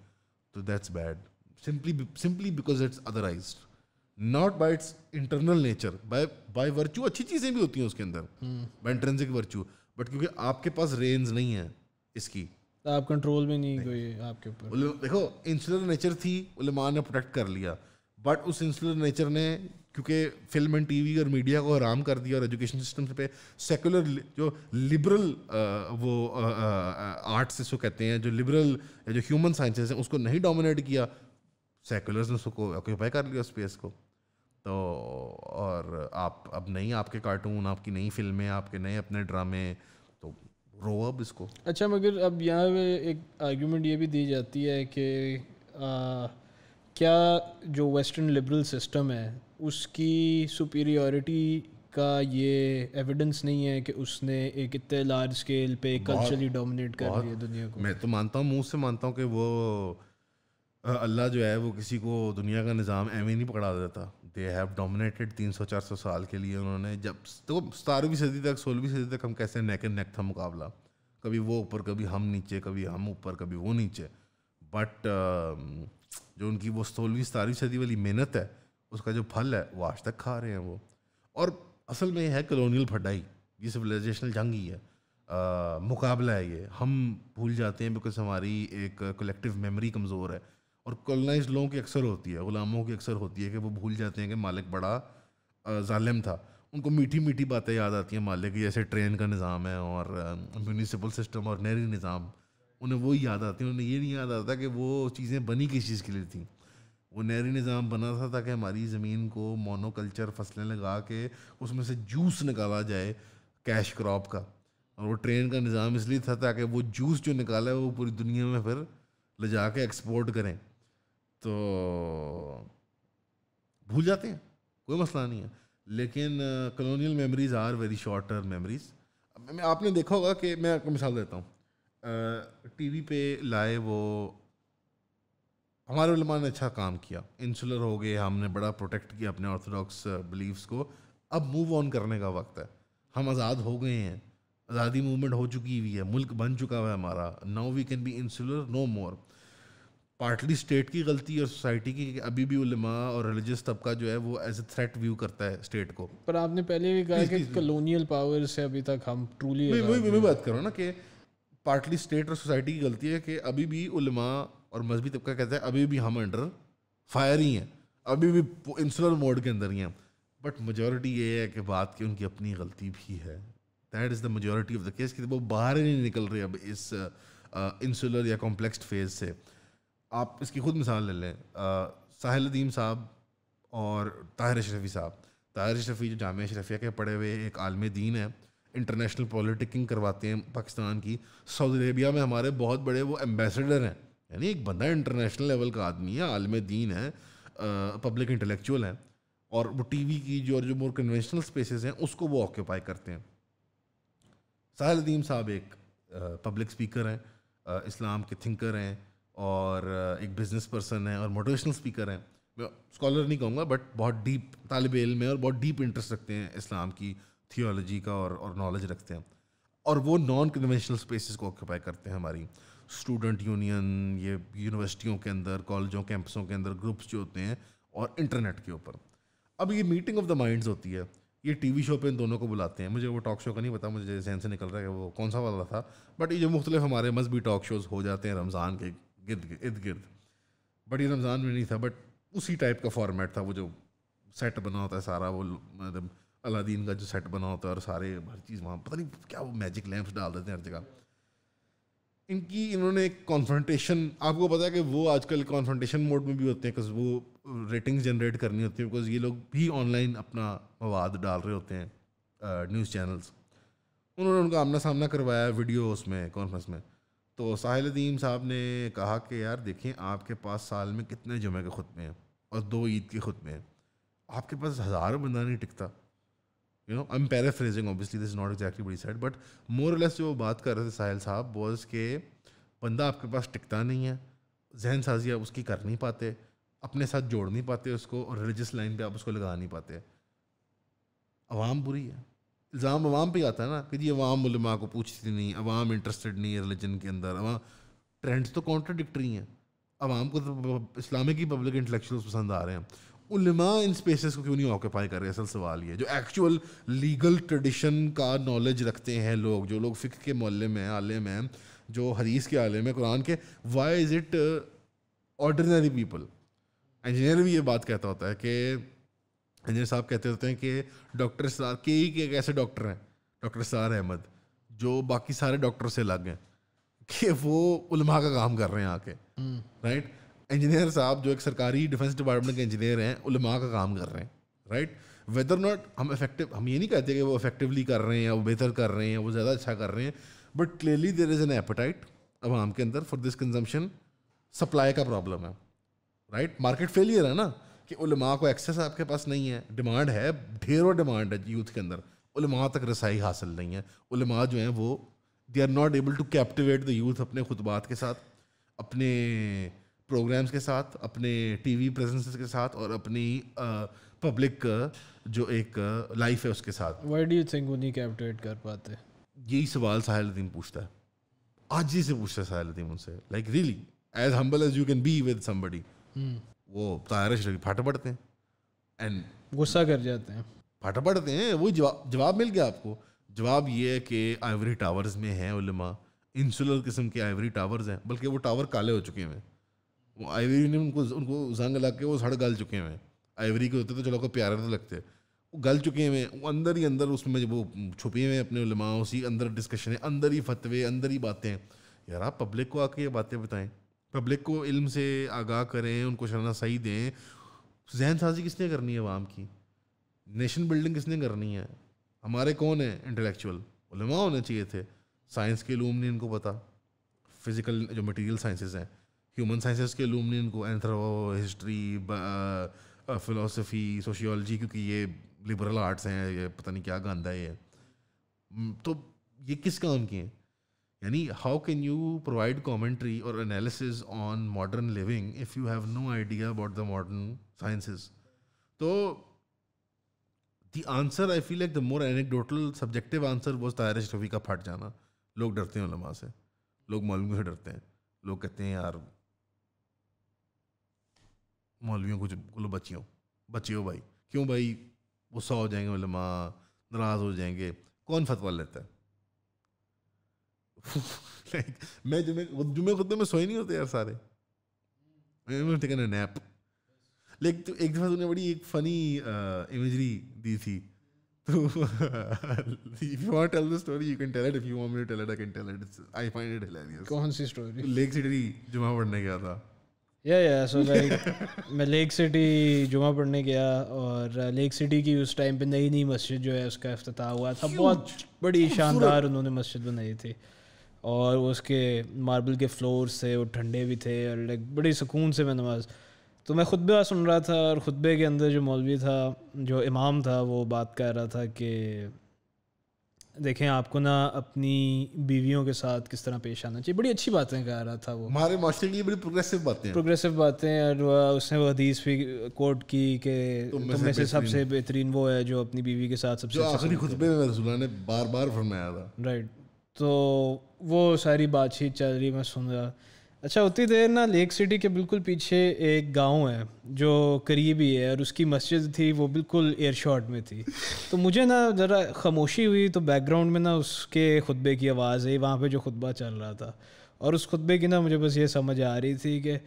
S2: तो that's bad simply simply because it's otherised not by its internal nature by by virtue अच्छी चीज़ें भी होती हैं उसके अंदर बाई इंट्रेंसिक वर्च्यू बट क्योंकि आपके पास रेंज नहीं है इसकी
S1: तो आप कंट्रोल में नहीं, नहीं। आपके ऊपर
S2: देखो इंसुलर नेचर थी माँ ने प्रोटेक्ट कर लिया बट उस इंसुलर नेचर ने क्योंकि फिल्म एंड टीवी और मीडिया को आराम कर दिया और एजुकेशन सिस्टम पे सेकुलर जो लिबरल वो आर्ट्स इसको कहते हैं जो लिबरल जो ह्यूमन साइंसेस हैं उसको नहीं डोमिनेट किया सेकुलर्स ने उसको ऑक्यूपाई कर लिया स्पेस को तो और आप अब नहीं आपके कार्टून आपकी नई फिल्में आपके नए अपने ड्रामे तो रो अब इसको अच्छा मगर
S1: अब यहाँ पे एक आर्गूमेंट ये भी दी जाती है कि क्या जो वेस्टर्न लिबरल सिस्टम है उसकी सुपीरियरिटी का ये एविडेंस नहीं है कि उसने एक इतने लार्ज स्केल पे कल्चरली डोमिनेट कर दिया दुनिया को
S2: मैं तो मानता हूँ मुँह से मानता हूँ कि वो अल्लाह जो है वो किसी को दुनिया का निज़ाम एवं नहीं पकड़ा देता दे हैव डोमिनेटेड 300-400 साल के लिए उन्होंने जब तो सतारहवीं सदी तक सोलहवीं सदी तक हम कैसे नेक एंड नेक था मुकाबला कभी वो ऊपर कभी हम नीचे कभी हम ऊपर कभी वो नीचे बट um, जो उनकी वो सोलहवीं सतारहवीं सदी वाली मेहनत है उसका जो फल है वो आज तक खा रहे हैं वो और असल में यह है कलोनियल फटाई ये सिविलाइजेशनल जंग ही है आ, मुकाबला है ये हम भूल जाते हैं बिकॉज हमारी एक कलेक्टिव मेमोरी कमज़ोर है और कॉलोनाइज लोगों की अक्सर होती है ग़ुलामों की अक्सर होती है कि वो भूल जाते हैं कि मालिक बड़ा ालम था उनको मीठी मीठी बातें याद आती हैं मालिक की जैसे ट्रेन का निज़ाम है और म्यूनिसपल सिस्टम और नहरी निज़ाम उन्हें वही याद आती है उन्हें ये नहीं याद आता कि वो चीज़ें बनी किस चीज़ के लिए थी वो नहरी निज़ाम बना था ताकि हमारी ज़मीन को मोनोकल्चर फसलें लगा के उसमें से जूस निकाला जाए कैश क्रॉप का और वो ट्रेन का निज़ाम इसलिए था ताकि वो जूस जो निकाला है वो पूरी दुनिया में फिर ले जा के एक्सपोर्ट करें तो भूल जाते हैं कोई मसला नहीं है लेकिन colonial memories are very short term memories आपने देखा होगा कि मैं आपको मिसाल देता हूँ टीवी पे लाए वो हमारे उलमा ने अच्छा काम किया इंसुलर हो गए हमने बड़ा प्रोटेक्ट किया अपने ऑर्थोडॉक्स बिलीव्स को अब मूव ऑन करने का वक्त है हम आज़ाद हो गए हैं आज़ादी मूवमेंट हो चुकी हुई है मुल्क बन चुका हुआ है हमारा now we can be insular no more partly state की गलती और सोसाइटी की अभी भी उलमा और रिलीजियस तबका जो है वो एज ए थ्रेट व्यू करता है स्टेट को पर आपने पहले भी कहा कि कलोनियल पावर से अभी तक हम ट्रूली वही मैं बात कर रहा हूँ ना कि पार्टली स्टेट और सोसाइटी की गलती है कि अभी भी उलमा और मजहबी तबका कहता है अभी भी हम अंडर फायर ही हैं अभी भी इंसुलर मोड के अंदर ही हैं बट मजॉरिटी ये है कि बात की उनकी अपनी गलती भी है that is the majority of the case कि वो बाहर ही नहीं निकल रहे अब इस इंसुलर या कॉम्प्लेक्स फेज से आप इसकी खुद मिसाल ले लें साहिल अदीम साहब और ताहिर अशरफी साहब ताहिर अशरफी जो जाम अशरफिया के पढ़े हुए एक आलम दीन है इंटरनेशनल पॉलिटिकिंग करवाते हैं पाकिस्तान की सऊदी अरेबिया में हमारे बहुत बड़े वो एम्बेसडर हैं यानी एक बंदा इंटरनेशनल लेवल का आदमी है आलम दीन है पब्लिक इंटेलेक्चुअल है और वो टी वी की जो और जो मोर कन्वेंशनल स्पेसिस हैं उसको वो ऑक्यूपाई करते हैं साहिल अदीम साहब एक पब्लिक स्पीकर हैं इस्लाम के थिंकर हैं और एक बिजनेस पर्सन है और मोटिवेशनल स्पीकर हैं मैं स्कॉलर नहीं कहूँगा बट बहुत डीप तालब इल में और बहुत डीप इंटरेस्ट रखते हैं इस्लाम की थियोलॉजी का और और नॉलेज रखते हैं और वो नॉन कन्वेंशनल स्पेसिस को ऑक्यूपाई करते हैं हमारी स्टूडेंट यूनियन ये यूनिवर्सिटियों के अंदर कॉलेजों कैंपसों के अंदर ग्रुप्स जो होते हैं और इंटरनेट के ऊपर अब ये मीटिंग ऑफ द माइंड्स होती है ये टी शो पे इन दोनों को बुलाते हैं मुझे वो टॉक शो का नहीं पता मुझे जहन से निकल रहा है वो कौन सा वाला था बट ये जो मुख्तलिफ हमारे मजहबी टॉक शोज़ हो जाते हैं रमज़ान के गिर्द इर्द गिर्द बड़ी रमज़ान में नहीं था बट उसी टाइप का फॉर्मेट था वो जो सेट बना होता है सारा वो मतलब अलादीन का जो सेट बना होता है और सारे हर चीज़ वहाँ पता नहीं क्या वो मैजिक लैंप्स डाल देते हैं हर जगह इनकी इन्होंने एक कॉन्फ्रेंटेशन आपको पता है कि वो आजकल कॉन्फ्रेंटेशन मोड में भी होते हैं बिकॉज वो रेटिंग्स जनरेट करनी होती है बिकॉज ये लोग भी ऑनलाइन अपना मवाद डाल रहे होते हैं न्यूज़ चैनल्स उन्होंने उनका आमना सामना करवाया वीडियो उसमें कॉन्फ्रेंस में तो साहिल अदीम साहब ने कहा कि यार देखें आपके पास साल में कितने जुमे के खुतबे हैं और दो ईद के खुतबे हैं आपके पास हज़ारों बंदा नहीं टिकता you know I am phrasing obviously this not exactly बड़ी साइड बट मोर लेस जो बात कर रहे थे साहिल साहब बॉज के बंदा आपके पास टिकता नहीं है जहन साजी आप उसकी कर नहीं पाते अपने साथ जोड़ नहीं पाते उसको और रिलीजियस लाइन पे आप उसको लगा नहीं पाते आवाम बुरी है इल्ज़ाम अवाम पे आता है ना कि जी अवाम उलमा को पूछती नहीं अवाम इंटरेस्टेड नहीं है रिलीजन के अंदर अवाम ट्रेंड्स तो कॉन्ट्रडिक्टरी हैं अवाम को तो इस्लामिक ही पब्लिक इंटलेक्चुअल पसंद आ रहे हैं उलमा इन स्पेसिस को क्यों नहीं ऑक्यूपाई कर रहे असल सवाल ये जो एक्चुअल लीगल ट्रेडिशन का नॉलेज रखते हैं लोग जो लोग फ़िक के मोहल्ले में आलम हैं जो हरीस के आलम है कुरान के why is it ordinary people engineer भी ये बात कहता होता है कि इंजीनियर साहब कहते होते हैं कि डॉक्टर सार के ही के एक ऐसे डॉक्टर हैं डॉक्टर सार अहमद जो बाकी सारे डॉक्टर से अलग हैं कि वो उलमा का काम कर रहे हैं आके राइट इंजीनियर साहब जो एक सरकारी डिफेंस डिपार्टमेंट के इंजीनियर हैं उलमा का काम कर रहे हैं राइट वेदर नॉट हम इफेक्टिव हम ये नहीं कहते कि वो इफेक्टिवली कर रहे हैं या वो बेहतर कर रहे हैं वो ज़्यादा अच्छा कर रहे हैं but clearly there is an appetite अब के अंदर फॉर दिस कंजम्पशन सप्लाई का प्रॉब्लम है राइट मार्केट फेलियर है ना कि उलमा को एक्सेस आपके पास नहीं है डिमांड है ढेरों डिमांड है यूथ के अंदर उलमा तक रसाई हासिल नहीं है उलमा जो हैं वो they are not able to captivate the youth अपने खुतबात के साथ अपने प्रोग्राम्स के साथ अपने टी वी प्रेजेंसेस के साथ और अपनी पब्लिक जो एक लाइफ है उसके साथ
S1: वाई डू थिंक वो नहीं कैप्टिवेट कर पाते
S2: यही सवाल साहिल उद्दीन पूछता है आज ही से पूछता है साहिल अदीम उनसे like really as humble as you can be with somebody वो तारश लगी फट पड़ते हैं एंड गुस्सा कर जाते हैं फट पड़ते हैं वो जवाब जवाब मिल गया आपको जवाब ये है कि आइवरी टावर्स में हैं उलमा इंसुलर किस्म के आइवरी टावर्स हैं बल्कि वो टावर काले हो चुके हैं वो आइवरी ने उनको उनको जंग लग के वो सड़ गल चुके हैं आइवरी के होते तो चलो को प्यारे तो लगते वो गल चुके हैं वो अंदर ही अंदर उसमें वो छुपे हुए हैं अपने उलमा उसी अंदर डिस्कशन है अंदर ही फतवे अंदर ही बातें यार आप पब्लिक को आके ये बातें बताएं पब्लिक को इल्म से आगाह करें उनको सही दें जहन साजी किसने करनी है आवाम की नेशन बिल्डिंग किसने करनी है हमारे कौन है इंटेलेक्चुअल उलमा होने चाहिए थे साइंस के लूम नहीं इनको पता फिज़िकल जो मटेरियल साइंसेस हैं ह्यूमन साइंसेस के लूम नहीं इनको एंथ्रो हिस्ट्री फ़िलासफ़ी सोशियोलॉजी क्योंकि ये लिबरल आर्ट्स हैं ये पता नहीं क्या गंदा है ये तो ये किस काम की हैं यानी how can you provide commentary और analysis on modern living if you have no idea about the modern sciences तो the answer I feel like the more anecdotal subjective answer वो तायर रफ़ी का फट जाना लोग डरते हैं लमा से लोग मौलवियों से डरते हैं लोग कहते हैं यार मौलवियों को बोलो बच्चे हो भाई क्यों भाई गुस्सा हो जाएंगे उलमा नाराज़ हो जाएंगे कौन फतवा लेता है *laughs* like, मैं जुमे जुमे खुद में सोए नहीं होते यार सारे नैप लाइक तो एक दफ़ा तूने बड़ी एक फनी इमेजरी uh, दी थी तो if you want tell the story you can tell it if you want me to tell it I can tell it I find it hilarious कौन सी स्टोरी लेक सिटी जुमा पढ़ने गया था या या सो लाइक मैं लेक
S1: सिटी जुमा पढ़ने गया और लेक uh, सिटी की उस टाइम पे नई नई मस्जिद जो है उसका अफ्ताह हुआ था बहुत बड़ी शानदार उन्होंने मस्जिद बनाई थी और उसके मार्बल के फ्लोर्स थे वो ठंडे भी थे और लाइक बड़ी सुकून से मैं नमाज़ तो मैं खुतबे सुन रहा था और खुतबे के अंदर जो मौलवी था जो इमाम था वो बात कह रहा था कि देखें आपको ना अपनी बीवियों के साथ किस तरह पेश आना चाहिए बड़ी अच्छी बातें कह रहा
S2: था वो हमारे माशरे के लिए बड़ी प्रोग्रेसिव बातें
S1: प्रोग्रेसिव बातें और उसने वो हदीस भी कोट की कि तुम में से सबसे बेहतरीन वो है जो अपनी बीवी के साथ सबसे अच्छा आखिरी खुतबे
S2: में रसूल ने बार बार फरमाया था
S1: राइट तो वो सारी बातचीत चल रही मैं सुन रहा अच्छा उतनी देर ना लेक सिटी के बिल्कुल पीछे एक गांव है जो करीबी है और उसकी मस्जिद थी वो बिल्कुल एयर शॉट में थी तो मुझे ना ज़रा खामोशी हुई तो बैकग्राउंड में ना उसके खुतबे की आवाज़ है वहाँ पे जो खुतबा चल रहा था और उस खुतबे की ना मुझे बस ये समझ आ रही थी कि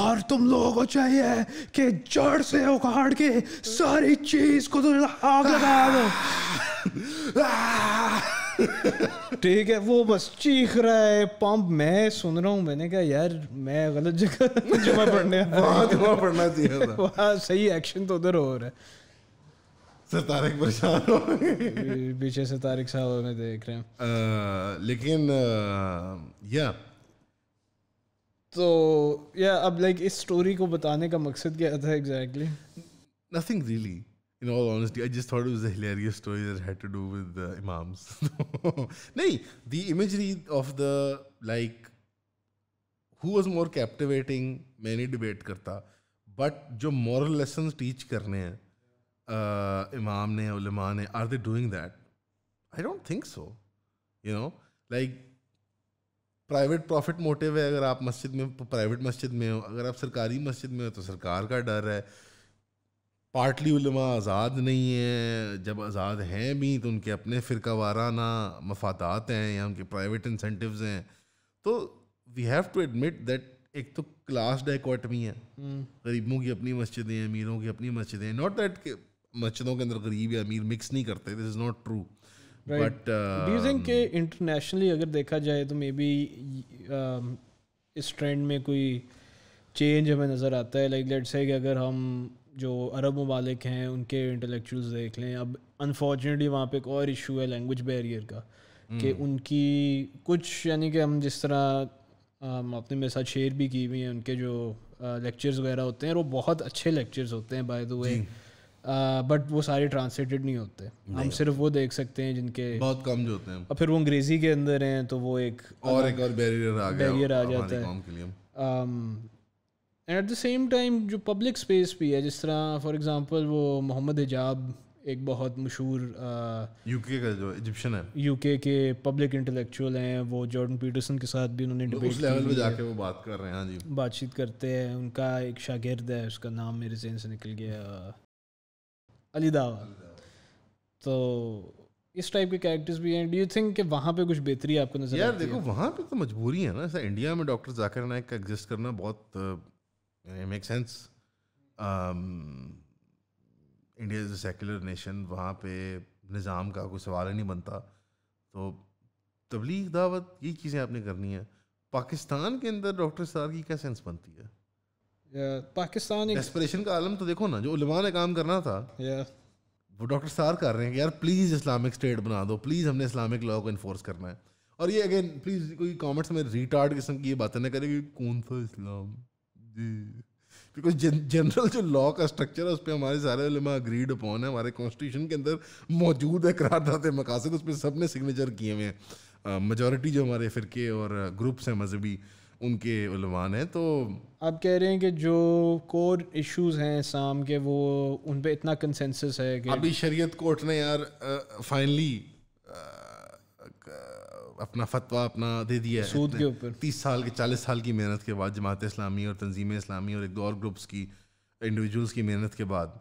S3: और तुम लोगों को चाहिए कि जड़ से उखाड़ के सारी चीज़ को आग तो लगा दो
S1: *laughs* ठीक है वो बस चीख रहा है पंप मैं सुन रहा हूँ मैंने कहा यार मैं गलत जगह *laughs* जुमा पढ़ने जुमा पढ़ना चाहिए *laughs* वहाँ सही एक्शन तो उधर हो रहा है तारिक परेशान हो पीछे से तारिक साहब हमें देख रहे
S2: हैं आ, लेकिन आ, या
S1: तो या अब लाइक इस स्टोरी को बताने का मकसद क्या
S2: था exactly nothing really in all honesty, I just thought it was a hilarious story that had to do with the imams. no, the imagery of the like who was more captivating, many debate karta but jo moral lessons teach karne hai, uh, imam ne ulama ne are they doing that i don't think so you know like private profit motive है अगर आप मस्जिद में private मस्जिद में हो अगर आप सरकारी मस्जिद में हो तो सरकार का डर है पार्टली आज़ाद नहीं है जब आज़ाद हैं भी तो उनके अपने फ़िरका वाराना मफादात हैं या उनके प्राइवेट इंसेंटिव्स हैं तो we have to admit that एक तो क्लास डाइकोटमी है हम्म। गरीबों की अपनी मस्जिदें अमीरों की अपनी मस्जिदें नॉट दैट के मस्जिदों के अंदर गरीब या अमीर मिक्स नहीं करते this is not true but डू
S1: के इंटरनेशनली अगर देखा जाए तो मे बी um, इस ट्रेंड में कोई चेंज हमें नज़र आता है लाइक लेट्स से कि अगर हम जो अरब ममालिक हैं उनके इंटेलेक्चुअल्स देख लें अब अनफॉर्चुनेटली वहाँ पे एक और इशू है लैंग्वेज बैरियर का कि हम्म। उनकी कुछ यानी कि हम जिस तरह हम अपने मेरे साथ शेयर भी की हुई हैं उनके जो लेक्चर्स वगैरह होते हैं वो बहुत अच्छे लेक्चर्स होते हैं बाय द वे बट वो सारे ट्रांसलेटेड नहीं होते नहीं हम सिर्फ वो देख सकते हैं जिनके बहुत कम जो होते हैं और फिर वो अंग्रेजी के अंदर हैं तो वो एक और एक और बैरियर आ गया बैरियर आ जाता है एट द सेम टाइम जो पब्लिक स्पेस भी है जिस तरह फॉर एग्जांपल वो मोहम्मद हिजाब एक बहुत मशहूर
S2: यूके का जो इजिप्शियन है
S1: यूके के पब्लिक इंटेलेक्चुअल हैं वो जॉर्डन पीटरसन के साथ भी उन्होंने डिबेट उस लेवल पे जाके वो बात कर रहे हैं हाँ जी बातचीत करते हैं उनका एक शागिर्द है उसका नाम मेरे जहन से निकल गया अली दावा तो इस टाइप के कैरेक्टर्स भी हैं डू यू थिंक कि वहाँ पे कुछ बेहतरी आपको नजर यार देखो
S2: वहाँ पे तो मजबूरी है ना ऐसा इंडिया में डॉक्टर जाकिर नायक का एग्जिस्ट करना बहुत it makes sense India is a secular nation वहाँ पे निज़ाम का कोई सवाल ही नहीं बनता तो तबलीग दावत ये चीज़ें आपने करनी है पाकिस्तान के अंदर डॉक्टर सार की क्या सेंस बनती है yeah, पाकिस्तान एक्सप्रेशन का आलम तो देखो ना जो उलमा ने काम करना था yeah. वो डॉक्टर सार कर रहे हैं कि यार प्लीज़ इस्लामिक स्टेट बना दो प्लीज़ हमने इस्लामिक लॉ को इन्फोर्स करना है और ये अगेन प्लीज़ कोई कमेंट्स में रिटार्ड किस्म की बातें ना करें कि कौन सा इस्लाम बिकॉज जनरल जो लॉ का स्ट्रक्चर है उस पर हमारे सारे अग्रीड अपॉन है हमारे कॉन्स्टिट्यूशन के अंदर मौजूद है करारदाते मकासद उस पर सब ने सिग्नेचर किए हुए हैं मजॉरिटी जो हमारे फ़िरके और ग्रुप्स हैं मजहबी उनके उलमान हैं तो आप कह रहे हैं कि जो कोर इश्यूज
S1: हैं शाम के वो उन पर इतना कंसेंसस है कि अभी
S2: शरीयत कोर्ट ने यार फाइनली अपना फतवा अपना दे दिया है सूद के ऊपर तीस साल के चालीस साल की मेहनत के बाद जमात इस्लामी और तंजीम इस्लामी और एक दो और ग्रुप्स की इंडिविजुअल्स की मेहनत के बाद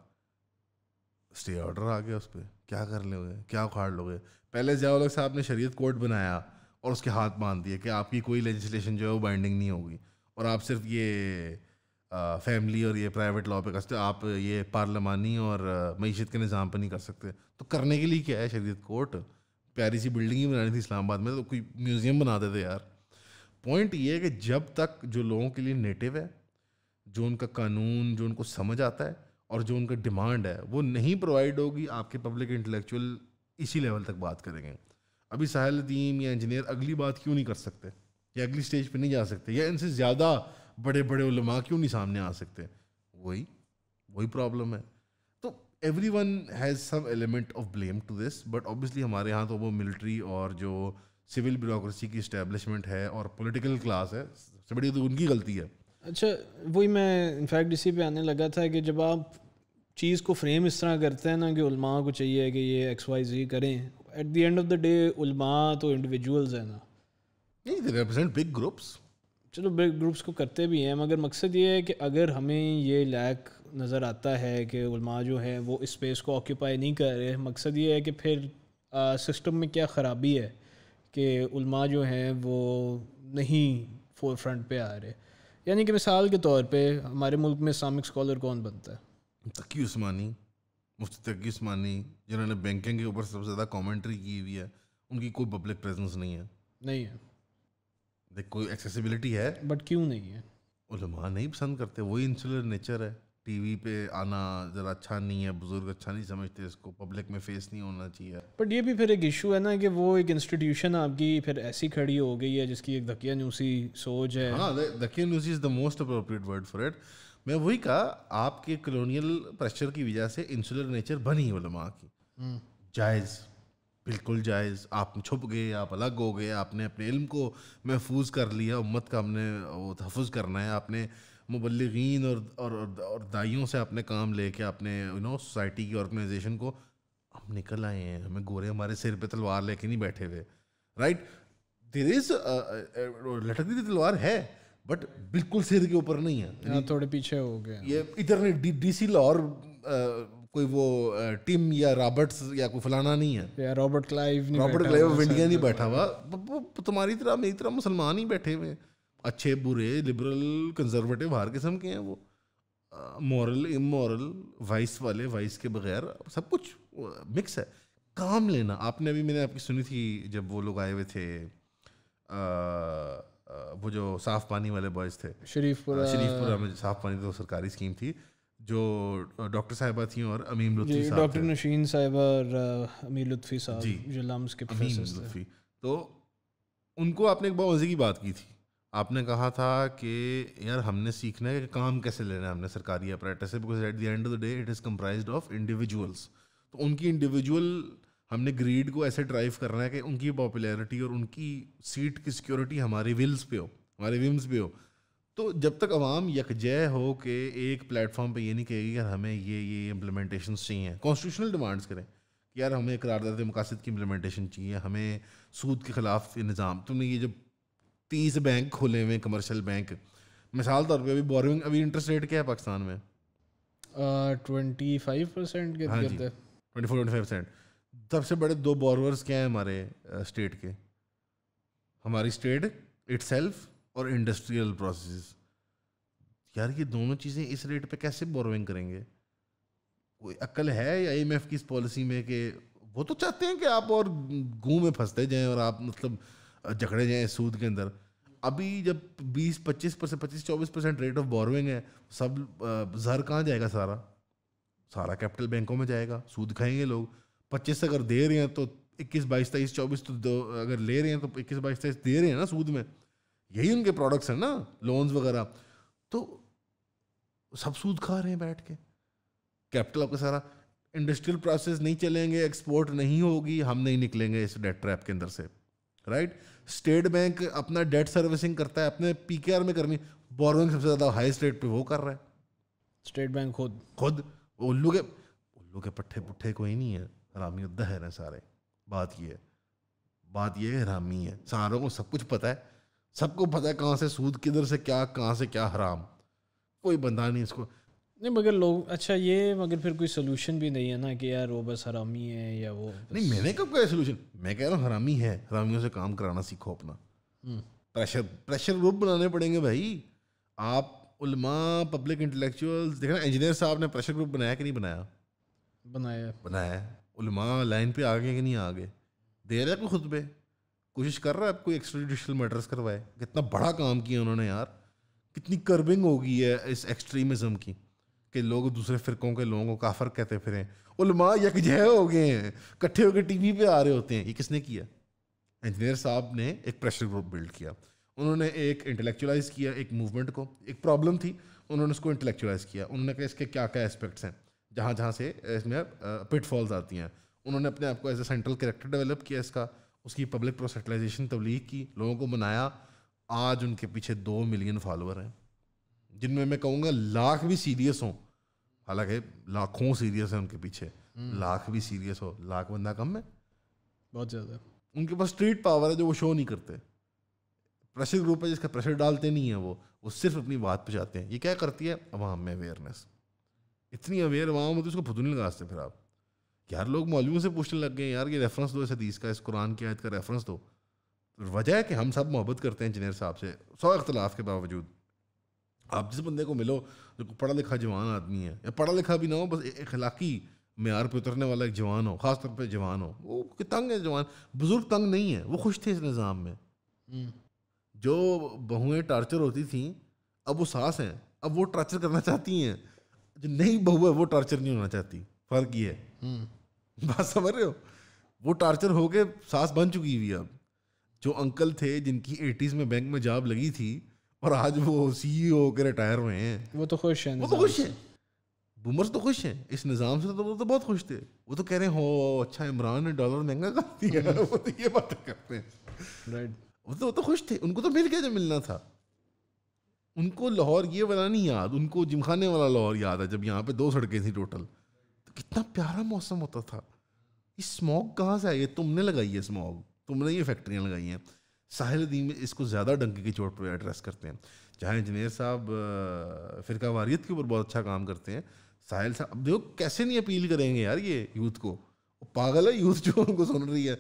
S2: स्टे ऑर्डर आ गया उस पर क्या कर लोगे क्या उखाड़ लोगे पहले जयाल साहब ने शरीयत कोर्ट बनाया और उसके हाथ बांध दिए कि आपकी कोई लेजिस्लेशन जो है वो बाइंडिंग नहीं होगी और आप सिर्फ ये आ, फैमिली और ये प्राइवेट लॉ पे कर सकते आप ये पार्लियामानी और मीशत के निज़ाम पर नहीं कर सकते तो करने के लिए क्या है शरीयत कोर्ट प्यारी सी बिल्डिंग ही बनानी थी इस्लामाबाद में तो कोई म्यूज़ियम बनाते थे यार पॉइंट ये है कि जब तक जो लोगों के लिए नेटिव है जो उनका कानून जो उनको समझ आता है और जो उनका डिमांड है वो नहीं प्रोवाइड होगी आपके पब्लिक इंटेलेक्चुअल इसी लेवल तक बात करेंगे अभी साहिल दीम या इंजीनियर अगली बात क्यों नहीं कर सकते या अगली स्टेज पर नहीं जा सकते या इनसे ज़्यादा बड़े बड़े उलमा क्यों नहीं सामने आ सकते वही वही प्रॉब्लम है everyone has some element of blame to this but obviously हमारे यहाँ तो वो मिलिट्री और जो सिविल ब्यूरोसी की इस्टेब्लिशमेंट है और पोलिटिकल क्लास है सबसे बड़ी तो उनकी गलती है
S1: अच्छा वही मैं इनफैक्ट इसी पे आने लगा था कि जब आप चीज़ को फ्रेम इस तरह करते हैं ना कि उलमा को चाहिए कि ये एक्स वाई जी करें at the end of the day उलमा तो इंडिविजुअल्स हैं ना
S2: नहीं रिप्रेजेंट बिग ग्रुप्स
S1: चलो बिग ग्रुप्स को करते भी हैं मगर मकसद ये है कि अगर हमें ये लैक नज़र आता है कि उलमा जो है वो इस स्पेस को ऑक्यूपाई नहीं कर रहे मकसद ये है कि फिर सिस्टम में क्या ख़राबी है कि उलमा जो हैं वो नहीं फोर फ्रंट पर आ रहे यानी कि मिसाल के तौर पर हमारे मुल्क में इस्लामिक स्कॉलर कौन बनता
S2: है तकी उस्मानी मुफ्ती तकी उस्मानी जिन्होंने बैंकिंग के ऊपर सबसे ज़्यादा कॉमेंट्री की हुई है उनकी कोई पब्लिक प्रेजेंस नहीं है नहीं है देख कोई एक्सेसिबिलिटी है बट क्यों नहीं है नहीं पसंद करते वही इंसुलर नेचर है टीवी पे आना ज़रा अच्छा नहीं है बुज़ुर्ग अच्छा नहीं समझते इसको पब्लिक में फेस नहीं होना चाहिए
S1: बट ये भी फिर एक इशू है ना कि वो एक इंस्टीट्यूशन आपकी फिर ऐसी खड़ी हो गई है जिसकी एक धकिया न्यूसी
S2: सोच है हाँ धकिया newsy is the most appropriate word for it मैं वही कहा आपके कलोनियल प्रेशर की वजह से इंसुलर नेचर बनी वलमा की हम्म। जायज़ बिल्कुल जायज़ आप छुप गए आप अलग हो गए आपने अपने इल्म को महफूज कर लिया उम्मत का हमने वो तहफ़ करना है आपने मुबलगिन और और और दाइयों से अपने काम लेके अपने यू नो सोसाइटी की ऑर्गेनाइजेशन को हम निकल आए हैं हमें गोरे हमारे सिर पर तलवार लेके नहीं बैठे हुए राइट देर इज लटकती तलवार है बट बिल्कुल सिर के ऊपर नहीं है हाँ, थोड़े पीछे हो गए ये इधर नहीं डीसी लाहौर कोई वो टीम या रॉबर्ट्स या कोई फलाना नहीं है या Robert Clive Robert Clive India नहीं बैठा हुआ तुम्हारी तरह मेरी तरह मुसलमान ही बैठे हुए हैं अच्छे बुरे लिबरल कंजर्वेटिव हर किस्म के हैं वो मॉरल इमोरल वाइस वाले वाइस के बगैर सब कुछ मिक्स है काम लेना आपने अभी मैंने आपकी सुनी थी जब वो लोग आए हुए थे आ, वो जो साफ पानी वाले बॉयज थे शरीफपुरा शरीफपुरा में साफ पानी तो सरकारी स्कीम थी जो डॉक्टर साहिबा थी और अमीम लुत्फी साहब डॉक्टर
S1: नशीन साहिबा और अमीर लुत्फी साहब जी जो के अमीम लुत्फी
S2: तो उनको आपने एक बहुत मज़े की बात की थी आपने कहा था कि यार हमने सीखना है कि काम कैसे लेना है हमने सरकारी अपराइटर से because at the end of the day it is comprise of individuals तो उनकी इंडिविजुअल हमने ग्रीड को ऐसे ड्राइव करना है कि उनकी पॉपुलैरिटी और उनकी सीट की सिक्योरिटी हमारे विल्स पे हो हमारे विम्स पे हो तो जब तक अवाम यकजय हो कि एक प्लेटफॉर्म पे ये नहीं कहेगी यार हमें ये ये इम्प्लीमेंटेशन चाहिए कॉन्स्टिट्यूशनल डिमांड्स करें कि यार हमें करारदाद मकासद की इम्प्लीमेंटेशन चाहिए हमें सूद के ख़िलाफ़ निज़ाम तुमने ये जब तीस बैंक खुले हुए कमर्शियल बैंक मिसाल तौर पे अभी बोरिंग अभी इंटरेस्ट रेट क्या है पाकिस्तान में
S1: ट्वेंटी फाइव परसेंट
S2: सबसे बड़े दो बोरवर्स क्या हैं हमारे स्टेट के हमारी स्टेट इट्सल्फ और इंडस्ट्रियल प्रोसेस यार ये दोनों चीज़ें इस रेट पे कैसे बोरोइंग करेंगे कोई अक्ल है या आई e की इस पॉलिसी में कि वो तो चाहते हैं कि आप और गूँ में फंसते जाएं और आप मतलब जकड़े जाएँ सूद के अंदर अभी जब 20 25 परसेंट पच्चीस चौबीस परसेंट रेट ऑफ बोरोइंग है सब जर कहाँ जाएगा सारा सारा कैपिटल बैंकों में जाएगा सूद खाएंगे लोग पच्चीस अगर दे रहे हैं तो इक्कीस बाईस तेईस चौबीस तो दो अगर ले रहे हैं तो इक्कीस बाईस तेईस दे रहे हैं ना सूद में यही उनके प्रोडक्ट्स हैं ना लोन्स वगैरह तो सब सूद खा रहे हैं बैठ के कैपिटल आपका सारा इंडस्ट्रियल प्रोसेस नहीं चलेंगे एक्सपोर्ट नहीं होगी हम नहीं निकलेंगे इस डेट ट्रैप के अंदर से राइट स्टेट बैंक अपना डेट सर्विसिंग करता है अपने पीकेआर में करनी बोरोइंग सबसे ज़्यादा हाईस्ट रेट पे वो कर रहा है स्टेट बैंक खुद खुद उल्लू के उल्लू के पट्ठे पुट्ठे कोई नहीं है हरामी दहर है सारे बात ये है बात ये है हरामी है सारों को सब कुछ पता है सबको पता है कहाँ से सूद किधर से क्या कहाँ से क्या हराम कोई बंदा नहीं इसको नहीं मगर लोग
S1: अच्छा ये मगर फिर कोई सोल्यूशन भी नहीं है ना कि यार वो बस हरामी है या वो नहीं मैंने
S2: कब कहा सोल्यूशन मैं कह रहा हूँ हरामी है हरामियों से काम कराना सीखो अपना प्रेशर प्रेशर ग्रुप बनाने पड़ेंगे भाई आप उलमा पब्लिक इंटेलेक्चुअल्स देखना इंजीनियर साहब ने प्रेशर ग्रुप बनाया कि नहीं बनाया बनाया बनाया उलमा लाइन पे आ गए कि नहीं आ गए दे रहे कोई खुतबे कोशिश कर रहा है कोई एक्सट्रीडिशनल मैटर्स करवाए कितना बड़ा काम किया उन्होंने यार कितनी कर्बिंग होगी है इस एक्सट्रीमिज़म की कि लोग दूसरे फ़िरकों के लोगों को काफर कहते फिरें उलमा यकजह हो गए हैं इकट्ठे होकर वी पर आ रहे होते हैं ये किसने किया इंजीनियर साहब ने एक प्रेशर ग्रुप बिल्ड किया उन्होंने एक इंटेलेक्चुलाइज किया एक मूवमेंट को एक प्रॉब्लम थी उन्होंने उसको इंटेलेक्चुलाइज किया उन्होंने कहा इसके क्या क्या एस्पेक्ट्स हैं जहाँ जहाँ से इसमें पिटफॉल्स आती हैं उन्होंने अपने आप को as a central character develop किया इसका उसकी पब्लिक प्रोसेटलाइजेशन तबलीग की लोगों को बनाया आज उनके पीछे दो मिलियन फॉलोअर हैं जिनमें मैं कहूँगा लाख भी सीरियस हों हालांकि लाखों सीरियस हैं उनके पीछे हम्म। लाख भी सीरियस हो लाख बंदा कम है बहुत ज़्यादा उनके पास स्ट्रीट पावर है जो वो शो नहीं करते प्रेशर ग्रुप है जिसका प्रेशर डालते नहीं है वो वो सिर्फ अपनी बात पे जाते हैं ये क्या करती है अवाम में अवेयरनेस इतनी अवेयर अवाम होती है उसको फतून लगा सकते फिर आप यार लोग मौलवियों से पूछने लग गए यार ये रेफरेंस दो इस हदीस का इस कुरान की आयत का रेफरेंस दो तो वजह है कि हम सब मोहब्बत करते हैं इंजीनियर साहब से सौ अख्तलाफ के बावजूद आप जिस बंदे को मिलो जो पढ़ा लिखा जवान आदमी है या पढ़ा लिखा भी ना हो बस अखलाकी मैार पे उतरने वाला एक जवान हो खास तौर जवान हो वो कि तंग है जवान बुज़ुर्ग तंग नहीं है वो खुश थे इस निज़ाम में
S3: हम्म।
S2: जो बहुएँ टार्चर होती थी अब वो सास हैं अब वो टार्चर करना चाहती हैं जो नई बहू है वो टार्चर नहीं होना चाहती फ़र्क ये है
S3: हम्म।
S2: बात समझ रहे हो वो टार्चर हो के सास बन चुकी हुई अब जो अंकल थे जिनकी एटीज़ में बैंक में जॉब लगी थी और आज वो सीईओ e के रिटायर हुए हैं वो तो खुश हैं वो तो खुश हैं बूमर्स तो खुश हैं इस निज़ाम से तो वो तो बहुत खुश थे वो तो कह रहे हैं हो अच्छा इमरान ने डॉलर महंगा कर दिया हम्म। वो तो ये बात करते हैं राइट वो तो वो तो खुश थे उनको तो मिल गया जो मिलना था उनको लाहौर ये वाला नहीं याद उनको जिमखाने वाला लाहौर याद है जब यहाँ पे दो सड़कें थी टोटल तो कितना प्यारा मौसम होता था ये स्मॉग कहाँ से आई है तुमने लगाई है स्मॉग तुमने ये फैक्ट्रियाँ लगाई हैं साहिल दीन में इसको ज़्यादा डंके की चोट पर एड्रेस करते हैं जहाँ इंजीनियर साहब फ़िरका वारियत के ऊपर बहुत अच्छा काम करते हैं साहिल साहब अब देखो कैसे नहीं अपील करेंगे यार ये यूथ को पागल है यूथ जो उनको सुन रही है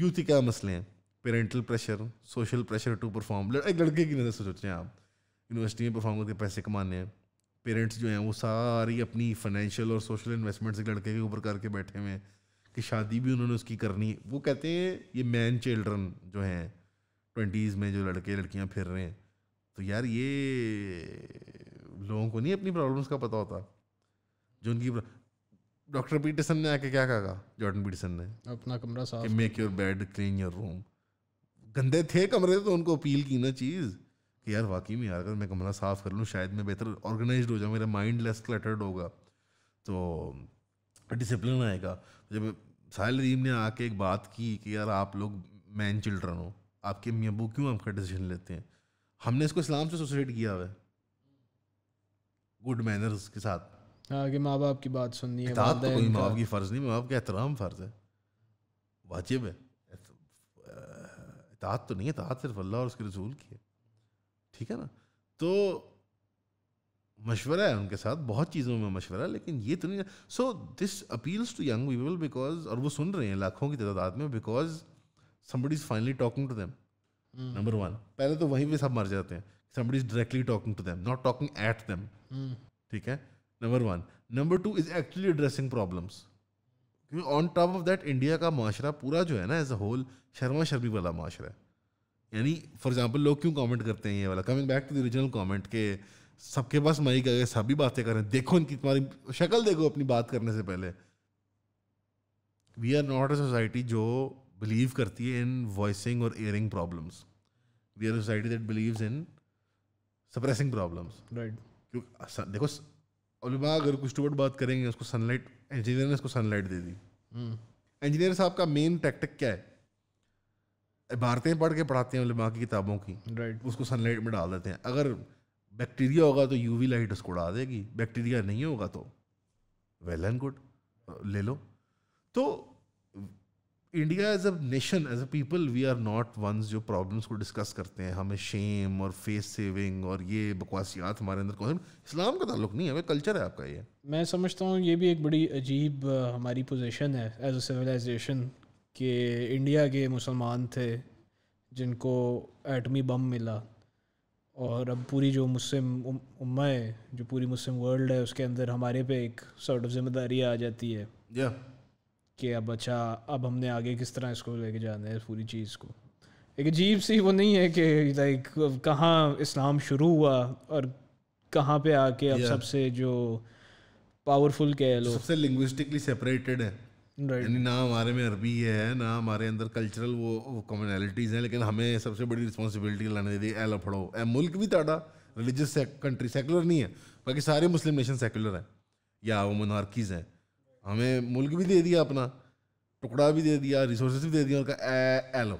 S2: यूथ के क्या मसले हैं parental pressure social pressure to perform एक लड़के की नज़र से हैं आप यूनिवर्सिटी में परफॉर्म करके पैसे कमाने हैं पेरेंट्स जो हैं वो सारी अपनी फाइनेंशियल और सोशल इन्वेस्टमेंट से लड़के के ऊपर करके बैठे हुए हैं कि शादी भी उन्होंने उसकी करनी वो कहते हैं ये मैन चिल्ड्रन जो हैं ट्वेंटीज़ में जो लड़के लड़कियाँ फिर रहे हैं तो यार ये लोगों को नहीं अपनी प्रॉब्लम्स का पता होता जो उनकी डॉक्टर पीटरसन ने आके क्या कहा जॉर्डन पीटरसन ने अपना कमरा साफ make your bed clean your room गंदे थे कमरे तो उनको अपील की ना चीज़ कि यार वाकई में यार अगर मैं कमरा साफ़ कर लूँ शायद मैं बेहतर ऑर्गेनाइज हो जाऊँ मेरा माइंड लेस क्लटर्ड होगा तो डिसिप्लिन आएगा जब साहिल रीम ने आके एक बात की कि यार आप लोग मैन चिल्ड्रन हो आपके मियाँ अबू क्यों आपका डिसीजन लेते हैं हमने इसको इस्लाम से एसोसिएट किया हुआ है गुड मैनर्स के साथ
S1: हाँ कि माँ बाप की बात सुननी है तो कोई माँ बाप
S2: की फ़र्ज़ नहीं माँ बाप का एहतराम फ़र्ज़ है वाजिब है इतात तो नहीं है इतात सिर्फ अल्लाह और उसके रसूल की है ठीक है ना तो मशवरा है उनके साथ बहुत चीज़ों में मशवरा लेकिन ये तो नहीं so this appeals to young people because और वो सुन रहे हैं लाखों की तादाद में because somebody is finally talking to them number hmm. One पहले तो वहीं पे सब मर जाते हैं somebody is directly talking to them not talking at them hmm. ठीक है number one number two is actually addressing problems क्योंकि on top of that India का माशरा पूरा जो है ना एज अ होल शर्मा शर्मी वाला माशरा है यानी फॉर एग्जाम्पल लोग क्यों कॉमेंट करते हैं ये वाला coming back to the original comment के सबके पास माइक आ गए सभी बातें कर रहे हैं देखो इनकी तुम्हारी शक्ल देखो अपनी बात करने से पहले we are not a society जो बिलीव करती है इन वॉइसिंग और airing problems we are society that believe in suppressing problems right देखो अलबा अगर कुछ टूट बात करेंगे उसको सनलाइट इंजीनियर ने उसको सनलाइट दे दी
S3: इंजीनियर
S2: hmm. साहब का मेन टैक्टिक क्या है इबारतें पढ़ के पढ़ाते हैं उलमा की किताबों की राइट उसको सनलाइट में डाल देते हैं अगर बैक्टीरिया होगा तो वी लाइट उसको उड़ा देगी बैक्टीरिया नहीं होगा तो वेल एंड गुड ले लो तो India as a nation as a people we are not ones जो प्रॉब्लम्स को डिस्कस करते हैं हमें शेम और फेस सेविंग और ये बकवासियात हमारे अंदर कौन इस्लाम का ताल्लुक नहीं है वह कल्चर है आपका ये
S1: मैं समझता हूँ ये भी एक बड़ी अजीब हमारी पोजिशन है एज अ सिविलाइजेशन के इंडिया के मुसलमान थे जिनको एटमी बम मिला और अब पूरी जो मुस्लिम उम्मा है जो पूरी मुस्लिम वर्ल्ड है उसके अंदर हमारे पे एक सॉर्ट ऑफ जिम्मेदारी आ जाती है yeah. कि अब अच्छा अब हमने आगे किस तरह इसको लेके जाना है पूरी चीज़ को एक अजीब सी वो नहीं है कि लाइक कहाँ इस्लाम शुरू हुआ और कहाँ पे आके अब yeah. सबसे जो
S2: पावरफुल कह लो सबसे लिंग्विस्टिकली सेपरेटेड है right. यानी ना हमारे में अरबी है ना हमारे अंदर कल्चरल वो कम्युनलिटीज़ हैं लेकिन हमें सबसे बड़ी रिस्पॉन्सिबिलिटी लाने दी ए लफड़ो ए मुल्क भी ताड़ा रिलीजियस कंट्री सेकुलर नहीं है बाकी सारे मुस्लिम नेशन सेकुलर हैं या वो मनारकीज़ हैं हमें मुल्क भी दे दिया अपना टुकड़ा भी दे दिया रिसोर्स भी दे दिया उनका ए एलो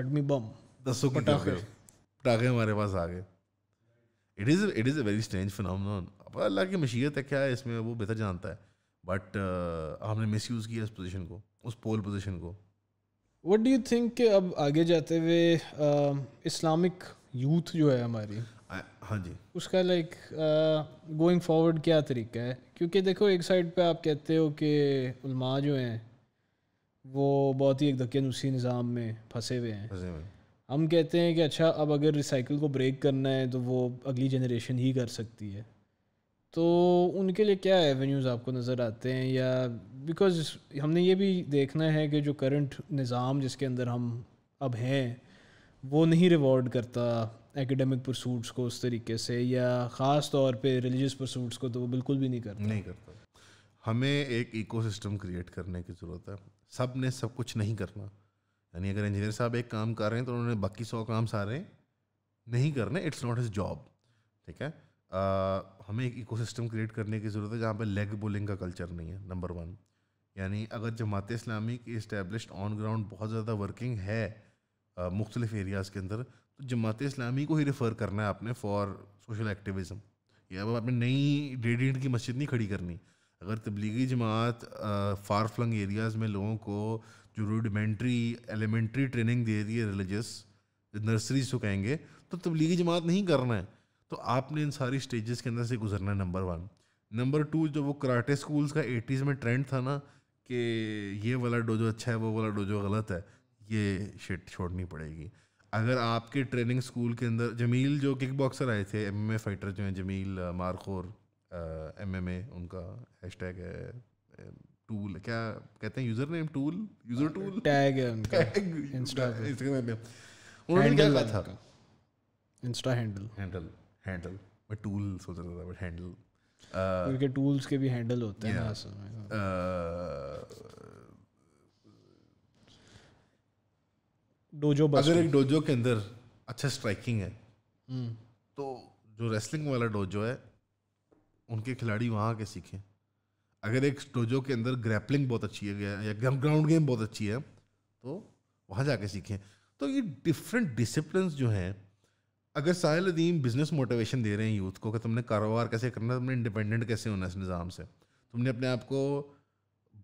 S2: एडमी बम दसो पटाखे पटाखे हमारे पास आ गए it is it is a very strange phenomenon अब अल्लाह की मशीयत है क्या है इसमें वो बेहतर जानता है बट uh, हमने मिस यूज़ किया उस पोजिशन को उस पोल पोजिशन को
S1: वट डू यू थिंक कि अब आगे जाते हुए इस्लामिक यूथ जो है हमारी हाँ जी उसका लाइक गोइंग फॉरवर्ड क्या तरीका है क्योंकि देखो एक साइड पे आप कहते हो कि उलमा जो हैं वो बहुत ही एक धक्के नुसी निज़ाम में फंसे हुए हैं हम कहते हैं कि अच्छा अब अगर रिसाइकिल को ब्रेक करना है तो वो अगली जनरेशन ही कर सकती है तो उनके लिए क्या एवेन्यूज़ आपको नज़र आते हैं या बिकॉज हमने ये भी देखना है कि जो करंट निज़ाम जिसके अंदर हम अब हैं वो नहीं रिवॉर्ड करता एकेडमिक परसूट्स को उस तरीके से या ख़ास तौर पे रिलीजियस परसूट्स को तो वो बिल्कुल भी
S2: नहीं करता नहीं करता हमें एक इकोसिस्टम क्रिएट करने की ज़रूरत है सब ने सब कुछ नहीं करना यानी अगर इंजीनियर साहब एक काम कर रहे हैं तो उन्होंने बाकी सौ काम सारे नहीं करने इट्स नॉट हिज जॉब ठीक है आ, हमें एक इकोसिस्टम क्रिएट करने की ज़रूरत है जहाँ पर लेग बोलिंग का कल्चर नहीं है नंबर वन यानी अगर जमात इस्लामी की इस्टेब्लिश ऑन ग्राउंड बहुत ज़्यादा वर्किंग है मुख्तलिफ एरियाज़ के अंदर जमात इस्लामी को ही रेफ़र करना है आपने फॉर सोशल एक्टिविज़म या अब आपने नई रेडियंट की मस्जिद नहीं खड़ी करनी अगर Tablighi Jamaat far flung areas में लोगों को जो रूडमेंट्री एलिमेंट्री ट्रेनिंग दे रही है रिलीजस नर्सरीज को कहेंगे तो तबलीगी जमात नहीं करना है तो आपने इन सारी स्टेजेस के अंदर से गुजरना है नंबर वन नंबर टू जो वो कराटे स्कूल्स का एटीज़ में ट्रेंड था ना कि ये वाला डोजो अच्छा है वो वाला डोजो गलत है ये शिट छोड़नी पड़ेगी अगर आपके ट्रेनिंग स्कूल के अंदर जमील जो किक बॉक्सर आए थे एम फाइटर जो हैं Jamil Markhor M M A उनका हैश टैग है टूल क्या कहते हैं username tool user tool tag है उनका
S1: उन्होंने क्या कहा था इंस्टा
S2: हैंडल हैंडल हैंडल मैं टूल सोच रहा था बट हैंडल उनके
S1: टूल्स के भी हैंडल होते हैं
S2: डोजो अगर एक डोजो के अंदर अच्छा स्ट्राइकिंग है तो जो रेसलिंग वाला डोजो है उनके खिलाड़ी वहाँ के सीखें अगर एक डोजो के अंदर ग्रैपलिंग बहुत अच्छी है या ग्राउंड गेम बहुत अच्छी है तो वहाँ जाके सीखें तो ये डिफरेंट डिसिप्लिन जो हैं अगर साहिल अदीम बिजनेस मोटिवेशन दे रहे हैं यूथ को कि तुमने कारोबार कैसे करना है तुमने इंडिपेंडेंट कैसे होना इस निज़ाम से तुमने अपने आप को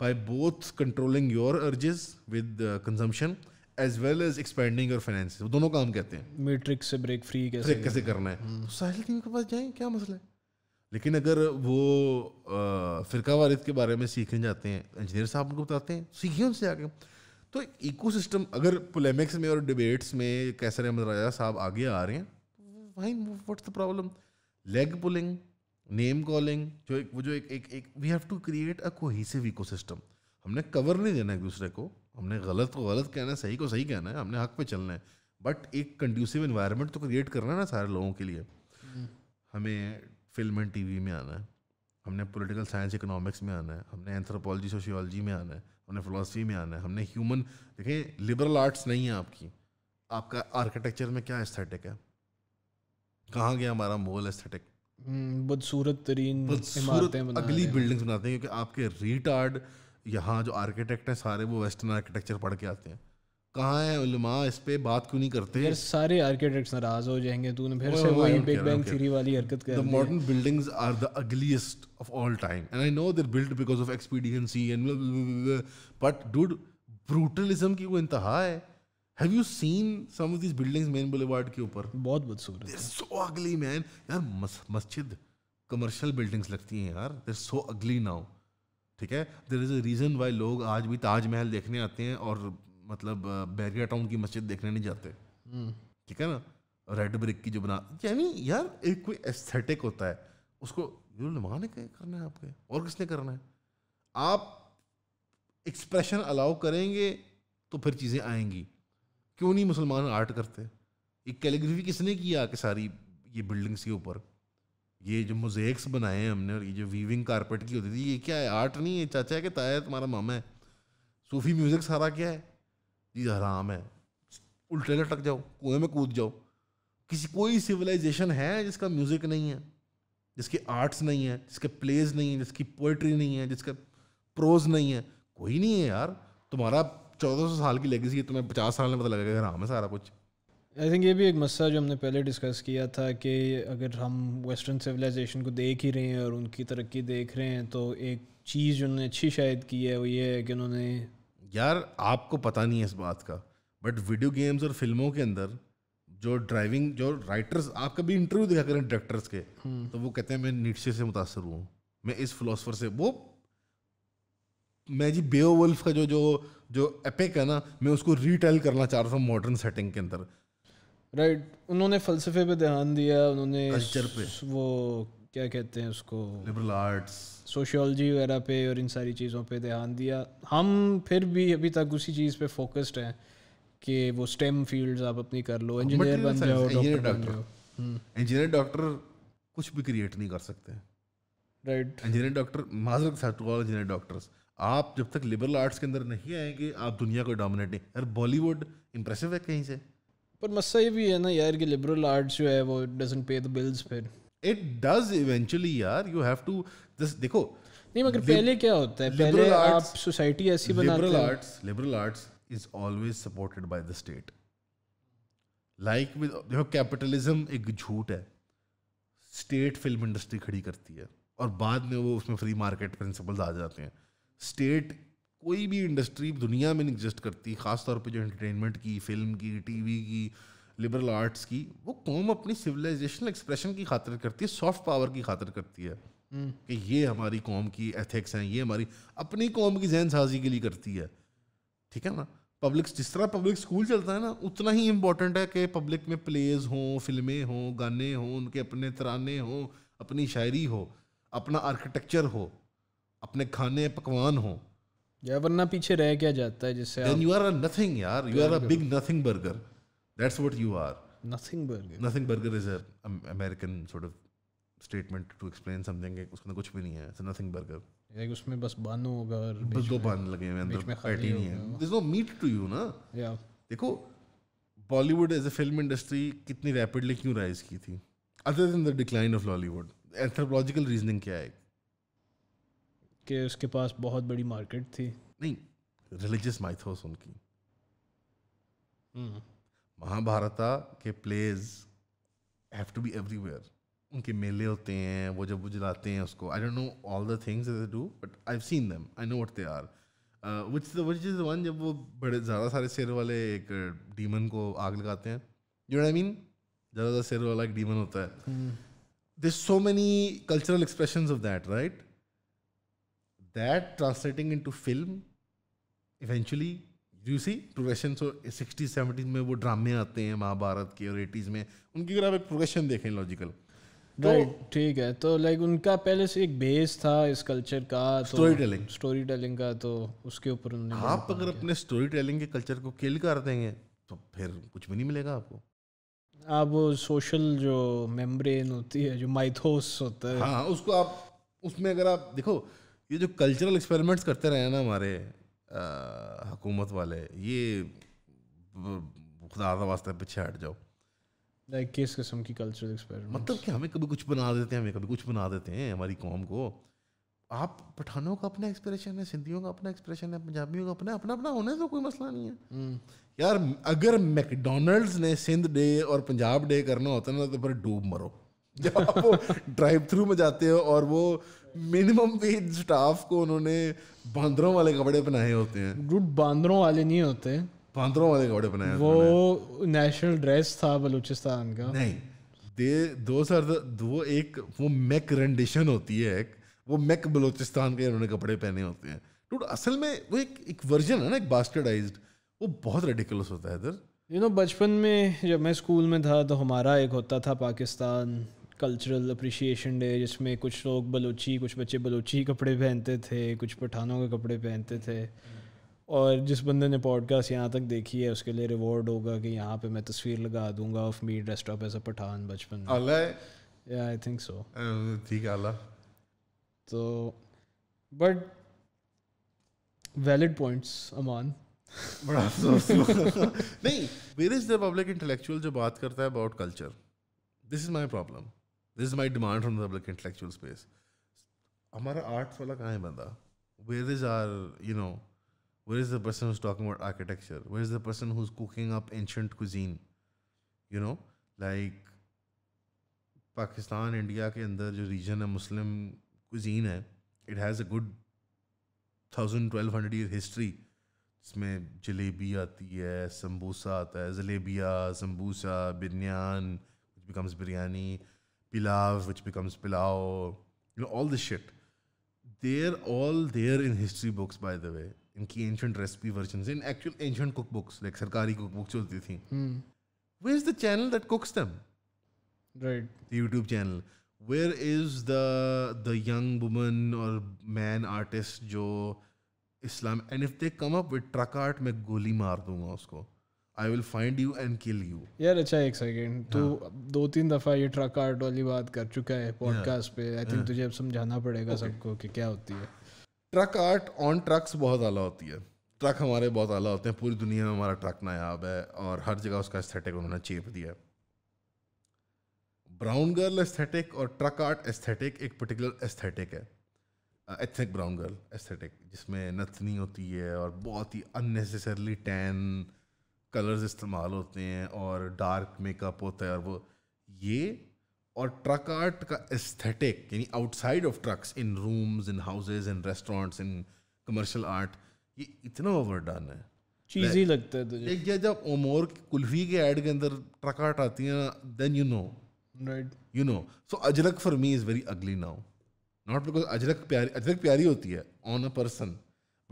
S2: by both controlling your urges with consumption as well as expanding और फाइनेंस दोनों काम कहते हैं
S1: मेट्रिक से ब्रेक
S2: फ्री कैसे ब्रेक कैसे करना है हम्म। तो साहिल टीम के पास जाएं क्या मसला है लेकिन अगर वो फिरका वारिद के बारे में सीखने जाते हैं इंजीनियर साहब उनको बताते हैं सीखिए उनसे आगे तो इको सिस्टम अगर पोलेमिक्स में और डिबेट्स में कैसर अहमद राजा साहब आगे आ रहे हैं fine what's the problem leg pulling name calling जो एक वो जो एक एक we have to create a cohesive ecosystem हमने कवर नहीं देना एक दूसरे को हमने गलत को गलत कहना है सही को सही कहना है हमने हक पे चलना है बट एक कंड्यूसिव इन्वायरमेंट तो क्रिएट करना है ना सारे लोगों के लिए हम्म। हमें फिल्म एंड टीवी में आना है हमने पॉलिटिकल साइंस इकोनॉमिक्स में आना है हमने एंथ्रोपोलॉजी सोशियोलॉजी में आना है हमने फिलोसफी में आना है हमने ह्यूमन देखें लिबरल आर्ट्स नहीं है आपकी आपका आर्किटेक्चर में क्या एस्थेटिक है कहाँ गया हमारा मुगल हम्म, एस्थेटिक
S1: बदसूरत तरीन बदसूरत अगली बिल्डिंग्स
S2: बनाते हैं क्योंकि आपके रिटार्ड यहाँ जो आर्किटेक्ट हैं सारे वो वेस्टर्न आर्किटेक्चर पढ़ के आते हैं कहाँ है उलमा इस पर बात क्यों नहीं करते यार
S1: सारे आर्किटेक्ट्स नाराज हो जाएंगे तूने फिर से वही बिग बैंग थ्योरी वाली हरकत कर the modern
S2: buildings are the ugliest of all time and I know they built because of expediency and but dude brutalism की वो इंतहा है have you seen some of this buildings main boulevard के ऊपर बहुत बदसूरत है सो अगली मैन यार मस्जिद कमर्शियल बिल्डिंग्स लगती हैं यार दे सो अगली नाउ ठीक है there is a reason why लोग आज भी ताजमहल देखने आते हैं और मतलब बैरिया टाउन की मस्जिद देखने नहीं जाते
S3: हम्म।
S2: ठीक है ना रेड ब्रिक की जो बना यानी यार एक कोई एस्थेटिक होता है उसको नुमा ने करना है आपके और किसने करना है आप एक्सप्रेशन अलाउ करेंगे तो फिर चीज़ें आएंगी क्यों नहीं मुसलमान आर्ट करते एक कैलीग्राफी किसने किया कि सारी ये बिल्डिंग्स के ऊपर ये जो मोजेक्स बनाए हैं हमने और ये जो वीविंग कारपेट की होती थी ये क्या है आर्ट नहीं है चाचा है कि ताया है तुम्हारा मामा है सूफी म्यूज़िक सारा क्या है ये हराम हाँ, है उल्टे लटक जाओ कुएं में कूद जाओ किसी कोई सिविलाइजेशन है जिसका म्यूज़िक नहीं है जिसके आर्ट्स नहीं है जिसके प्लेज नहीं है जिसकी पोइट्री नहीं है जिसका प्रोज नहीं है कोई नहीं है यार तुम्हारा चौदह सौ साल की लेगेसी है तुम्हें पचास साल में पता लगेगा हराम है हाँ, सारा कुछ आई थिंक ये भी एक मसला जो हमने पहले
S1: डिस्कस किया था कि अगर हम वेस्टर्न सिविलाइजेशन को देख ही रहे हैं और उनकी तरक्की देख रहे
S2: हैं तो एक
S1: चीज़ उन्होंने अच्छी शायद की
S2: है वो ये है कि उन्होंने यार आपको पता नहीं है इस बात का बट वीडियो गेम्स और फिल्मों के अंदर जो ड्राइविंग जो राइटर्स आप कभी इंटरव्यू देखा करें डायरेक्टर्स के हम्म। तो वो कहते हैं मैं नीचे से मुतासर हूँ मैं इस फिलोसफर से वो मैं जी बेओ वल्फ का जो जो जो एपिक है ना मैं उसको रीटेल करना चाह रहा था मॉडर्न सेटिंग के अंदर राइट उन्होंने
S1: फलसफे पे ध्यान दिया उन्होंने कल्चर पे वो क्या कहते हैं उसको लिबरल आर्ट्स सोशियोलॉजी वगैरह पे और इन सारी चीज़ों पे ध्यान दिया हम फिर भी अभी तक उसी चीज़ पे फोकस्ड हैं कि वो स्टेम फील्ड्स आप अपनी कर लो इंजीनियर बन जाओ डॉक्टर
S2: इंजीनियर डॉक्टर कुछ भी क्रिएट नहीं कर सकते राइट इंजीनियर डॉक्टर माजर इंजीनियर डॉक्टर्स आप जब तक लिबरल आर्ट्स के अंदर नहीं आएंगे आप दुनिया को डोमिनेट नहीं यार बॉलीवुड इंप्रेसिव है कहीं से पर मसला ये भी है ना यार कि लिबरल आर्ट्स जो है वो डजंट पे द बिल्स फिर इट डज इवेंचुअली यार यू हैव टू दिस देखो नहीं मगर पहले क्या होता है पहले arts, आप सोसाइटी ऐसी बनाते हैं liberal arts liberal arts is always supported by the state like with देखो कैपिटलिज्म एक झूठ है स्टेट फिल्म इंडस्ट्री खड़ी करती है और बाद में वो उसमें फ्री मार्केट प्रिंसिपल्स आ जाते हैं स्टेट कोई भी इंडस्ट्री दुनिया में एग्जिस्ट करती खास तौर पे जो एंटरटेनमेंट की फिल्म की टीवी की लिबरल आर्ट्स की वो कौम अपनी सिविलाइजेशनल एक्सप्रेशन की खातिर करती है सॉफ्ट पावर की खातिर करती है हम्म। कि ये हमारी कौम की एथिक्स हैं ये हमारी अपनी कौम की जहन साजी के लिए करती है ठीक है ना पब्लिक जिस तरह पब्लिक स्कूल चलता है ना उतना ही इम्पोर्टेंट है कि पब्लिक में प्लेज हों फिल्में हों गाने हों उनके अपने तराने हों अपनी शायरी हो अपना आर्किटेक्चर हो अपने खाने पकवान हों या वरना पीछे रह क्या जाता है जिससे then you are a nothing यार you are a big nothing burger that's what you are nothing burger nothing burger is a American sort of statement to explain something उसके अंदर कुछ भी नहीं है इट्स नथिंग बर्गर
S1: लाइक उसमें बस बानो होगा और बस दो बान लगे हुए अंदर पैटी नहीं है there
S2: is no meat to you ना या देखो Bollywood as a film industry कितनी रैपिडली क्यों राइज की थी other than the decline of Lollywood anthropological reasoning क्या है
S1: कि उसके पास बहुत बड़ी मार्केट थी नहीं
S2: रिलीजियस माइथोस उनकी हम्म। महाभारता के plays have to be everywhere उनके मेले होते हैं वो जब जलाते हैं उसको I don't know all the things they do but I seen them I know what they are the which is one जब वो बड़े ज़्यादा सारे शेर वाले एक डीमन को आग लगाते हैं यू आई मीन ज़्यादा ज़्यादा शेर वाला एक डीमन होता है they so many cultural expression of that right that translating into film eventually you see progression so sixties seventies में वो ड्रामे आते हैं महाभारत के और एटीज़ में उनकी अगर आप एक प्रोग्रेशन देखें लॉजिकल राइट तो ठीक है तो लाइक उनका पहले से एक बेस था
S1: इस कल्चर का स्टोरी टेलिंग स्टोरी टेलिंग का तो उसके ऊपर आप
S2: अगर अपने स्टोरी
S1: टेलिंग के कल्चर को किल कर देंगे तो फिर कुछ भी नहीं मिलेगा आपको आप वो सोशल जो मेम्ब्रेन होती है जो माइथोस होता है हाँ
S2: उसको आप उसमें अगर आप देखो ये जो कल्चरल एक्सपेरिमेंट्स करते रहे हैं ना हमारे हुकूमत वाले ये खुदा वास्ते पीछे हट जाओ लाइक किस किस्म की कल्चरल एक्सपेरिमेंट मतलब कि हमें कभी कुछ बना देते हैं हमें कभी कुछ बना देते हैं हमारी कौम को आप पठानों का अपना एक्सप्रेशन है सिंधियों का अपना एक्सप्रेशन है पंजाबियों का अपना अपना अपना होने तो कोई मसला नहीं है hmm. यार अगर मैकडोनल्ड्स ने सिंध डे और पंजाब डे करना होता ना तो फिर डूब मरो *laughs* जब आप वो ड्राइव थ्रू में जाते हो और वो मिनिमम वेज स्टाफ को उन्होंने बांदरों वाले कपड़े पहनाए होते हैं डूड बांदरों वाले नहीं होते बांदरों वाले कपड़े पहनाए
S1: वो नेशनल ड्रेस था बलूचिस्तान
S2: का नहीं दे दो सर दो एक वो मैक रेंडिशन होती है एक वो मैक बलूचिस्तान के उन्होंने कपड़े पहने होते हैं डूड असल में वो एक एक वर्जन है ना एक बास्टर्डाइज वो बहुत रेडिकुलस होता है इधर
S1: यू नो बचपन में जब मैं स्कूल में था तो हमारा एक होता था पाकिस्तान कल्चरल अप्रिशिएशन डे जिसमें कुछ लोग बलोची कुछ बच्चे बलोची कपड़े पहनते थे कुछ पठानों के कपड़े पहनते थे और जिस बंदे ने पॉडकास्ट यहाँ तक देखी है उसके लिए रिवॉर्ड होगा कि यहाँ पे मैं तस्वीर लगा दूंगा of me dressed up as a Pathan बचपन में आई थिंक सो ठीक आला तो बट वैलिड पॉइंट्स अमान
S3: बड़ा अफसोस नहीं
S2: where is the public intellectual जो बात करता है about culture this is my problem this is my demand from public intellectual space हमारा आर्ट्स वाला कहाँ है बंदा where is are you know where is the person who's talking about architecture where is the person who's cooking up ancient cuisine you know like Pakistan India के अंदर जो region है Muslim cuisine है it has a good thousand twelve hundred year history जिसमें जलेबी आती है सम्बूसा आता है jalebiya sambusa biryan becomes biryani pilav, which becomes pilau, you know, all this shit. They're all there in history books, by the way, in key ancient recipe versions, in actual ancient cookbooks, like Sarkari cookbooks जो होती थी. Hmm. Where's the channel that cooks them? Right. The YouTube channel. Where is the the young woman or man artist जो Islam? And if they come up with truck art, मैं गोली मार दूंगा उसको I will find you and kill you
S1: यार अच्छा एक second तो हाँ। दो तीन दफ़ा ये ट्रक आर्ट वाली बात कर चुका है पॉडकास्ट हाँ। पे आई थिंक हाँ। तुझे अब समझाना पड़ेगा सबको कि क्या होती
S2: है ट्रक आर्ट ऑन ट्रक्स बहुत आला होती है ट्रक हमारे बहुत आला होते हैं पूरी दुनिया में हमारा ट्रक नायाब है और हर जगह उसका एस्थेटिक उन्होंने चेप दिया है ब्राउन गर्ल एस्थेटिक और ट्रक आर्ट एस्थेटिक एक पर्टिकुलर एस्थेटिक है एथनिक ब्राउन गर्ल एस्थेटिक जिसमें नथनी होती है और बहुत ही अननेसेसरली टैन कलर्स इस्तेमाल होते हैं और डार्क मेकअप होता है और वो ये और ट्रक आर्ट का एस्थेटिक यानी outside of trucks in rooms in houses in restaurants in commercial art ये इतना ओवर डन है चीज़ लगता है तुझे एक जब ओमोर कुल्फी के ऐड के अंदर ट्रक आर्ट आती है then you know right you know so ajrak for me is very ugly now not because ajrak प्यारी अजरक प्यारी होती है on a person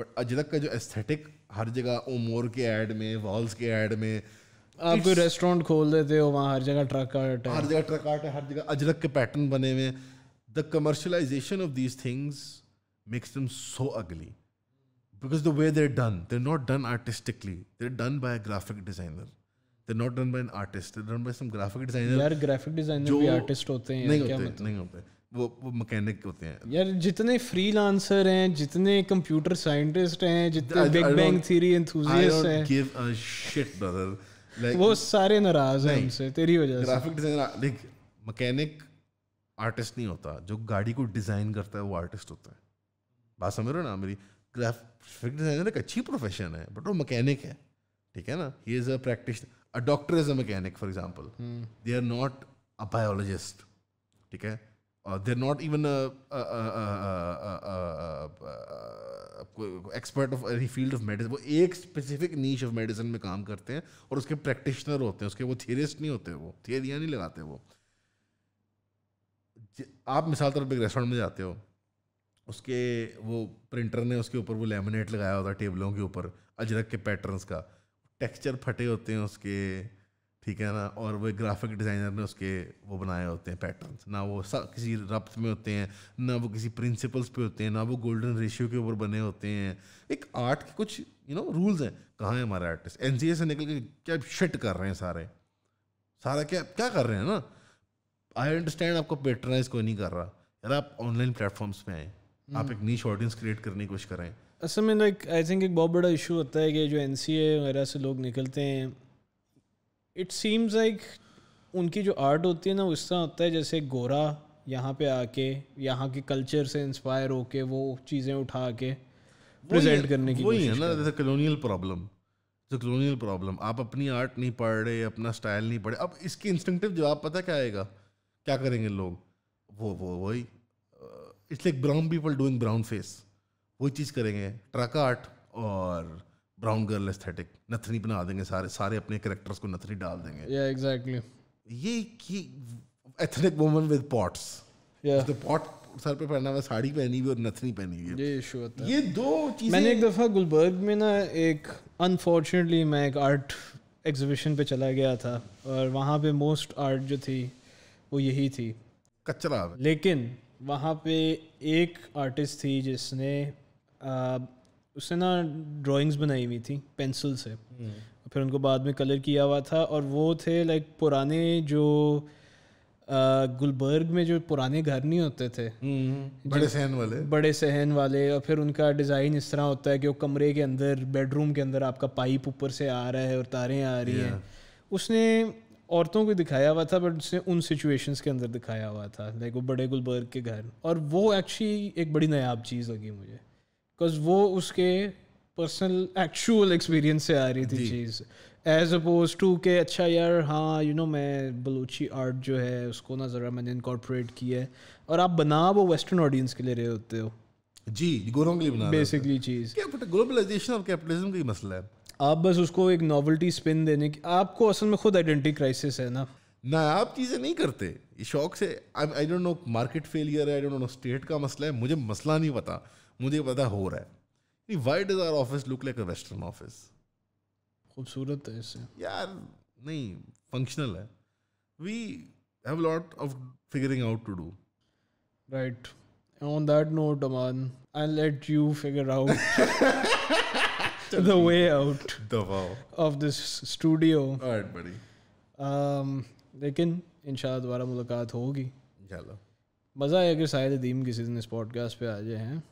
S2: but ajrak का जो एस्थेटिक हर जगह ओमोर के ऐड में वॉल्स के ऐड में आप कोई
S1: रेस्टोरेंट खोल देते हो वहाँ हर जगह ट्रक आर्ट है हर जगह
S2: ट्रक आर्ट है हर जगह अजरक के पैटर्न बने हुए the commercialization of these things makes them so अगली because the way they're done, they're not done artistically. They're done by a graphic designer. They're not done by an artist. They're done by some graphic designer. यार graphic designer भी artist होते हैं नहीं होते नहीं होते वो वो मैकेनिक होते हैं
S1: यार जितने फ्रीलांसर हैं जितने कंप्यूटर साइंटिस्ट हैं जितने बिग बैंग थ्योरी एंथुजियास्ट हैं give
S2: a shit brother like वो सारे नाराज हैं हमसे तेरी वजह से graphic designer like mechanic artist नहीं होता जो गाड़ी को डिजाइन करता है वो आर्टिस्ट होता है बात समझ रहे हो ना मेरी ग्राफिक डिजाइनर एक अच्छी प्रोफेशन है बट वो मैकेनिक है ठीक है ना he is a practice a doctor is a mechanic for example they are not a biologist ठीक है Uh, they're not even a, a, a, a expert of any field of medicine वो एक specific नीच of medicine में काम करते हैं और उसके प्रैक्टिशनर होते हैं उसके वो थेरिस्ट नहीं होते वो थेरियाँ नहीं लगाते वो आप मिसाल तौर पर एक रेस्टोरेंट में जाते हो उसके वो प्रिंटर ने उसके ऊपर वो लेमिनेट लगाया होता है टेबलों के ऊपर अजरक के पैटर्न्स का टेक्सचर फटे होते हैं उसके ठीक है ना और वो ग्राफिक डिज़ाइनर ने उसके वो बनाए होते हैं पैटर्न ना वो सब किसी रब्त में होते हैं ना वो किसी प्रिंसिपल्स पे होते हैं ना वो गोल्डन रेशियो के ऊपर बने होते हैं एक आर्ट के कुछ यू नो रूल्स हैं कहाँ है हमारे आर्टिस्ट एन से निकल के क्या शिट कर रहे हैं सारे सारा क्या क्या कर रहे हैं ना आई अंडरस्टैंड आपको पेट्रनाइज कोई नहीं कर रहा यार आप ऑनलाइन प्लेटफॉर्म्स पर आए हम्म. आप एक नीच ऑडियंस क्रिएट करने की कोशिश करें
S1: असल में लाइक आई थिंक एक बहुत बड़ा इशू होता है कि जो एन वगैरह से लोग निकलते हैं इट सीम्स लाइक उनकी जो आर्ट होती है ना उस तरह होता है जैसे गोरा यहाँ पे आके यहाँ के कल्चर से इंस्पायर होके वो चीज़ें उठा के प्रेजेंट करने की वही है ना जैसे
S2: कलोनियल प्रॉब्लम जो कलोनियल प्रॉब्लम आप अपनी आर्ट नहीं पढ़ रहे अपना स्टाइल नहीं पढ़े अब इसके इंस्टिंक्टिव जवाब पता क्या आएगा क्या करेंगे लोग वो वो वही it's like brown people doing brown face वही चीज़ करेंगे ट्रक आर्ट और ब्राउन गर्ल एस्थेटिक नथनी बना देंगे सारे सारे अपने करेक्टर्स को नथनी डाल देंगे या एग्जैक्टली ये कि ethnic woman with pots the pot सर पे पहना हुआ साड़ी पहनी हुई और नथनी पहनी हुई ये इशू होता है ये दो चीजें मैंने एक दफ़ा गुलबर्ग में ना एक
S1: अनफॉर्चुनेटली मैं एक आर्ट एग्जीबिशन पे चला गया था और वहाँ पे मोस्ट आर्ट जो थी वो यही थी कचरा लेकिन वहाँ पे एक आर्टिस्ट थी जिसने उसने ना ड्राइंग्स बनाई हुई थी पेंसिल से हम्म। फिर उनको बाद में कलर किया हुआ था और वो थे लाइक पुराने जो गुलबर्ग में जो पुराने घर नहीं होते थे हम्म। बड़े सहन वाले बड़े सहन वाले और फिर उनका डिज़ाइन इस तरह होता है कि वो कमरे के अंदर बेडरूम के अंदर आपका पाइप ऊपर से आ रहा है और तारें आ रही हैं उसने औरतों को दिखाया हुआ था बट उसने उन सिचुएशंस के अंदर दिखाया हुआ था लाइक वो बड़े गुलबर्ग के घर और वो एक्चुअली एक बड़ी नायाब चीज़ लगी मुझे बिकॉज वो उसके पर्सनल एक्चुअल एक्सपीरियंस से आ रही थी चीज़ एज अपोज टू के अच्छा यार हाँ यू you नो know, मैं बलूची आर्ट जो है उसको ना ज़रा मैंने इनकॉर्पोरेट किया है और आप बना वो वेस्टर्न ऑडियंस के लिए रहे होते हो जी गोरों के लिए बना बेसिकली चीज़ ग्लोबलाइजेशन और कैपिटलिज्म का ही मसला है आप बस उसको एक नॉवल्टी स्पिन देने की आपको असल में खुद आइडेंटिटी क्राइसिस है ना
S2: ना आप चीज़ें नहीं करते शौक से I don't know market failure है आई डोंट नो स्टेट का मसला है मुझे मसला नहीं पता मुझे पता हो रहा है white is our office look like a western office
S1: खूबसूरत है
S2: इससे यार नहीं फंक्शनल है we have lot of figuring out to do
S1: right on that note Aman I let you figure out the way out of this studio. All right, buddy. Um, लेकिन इंशाल्लाह दोबारा मुलाकात होगी इंशाल्लाह मज़ा है अगर शायद दीम किसी दिन इस पॉडकास्ट पे आ जाए
S3: हैं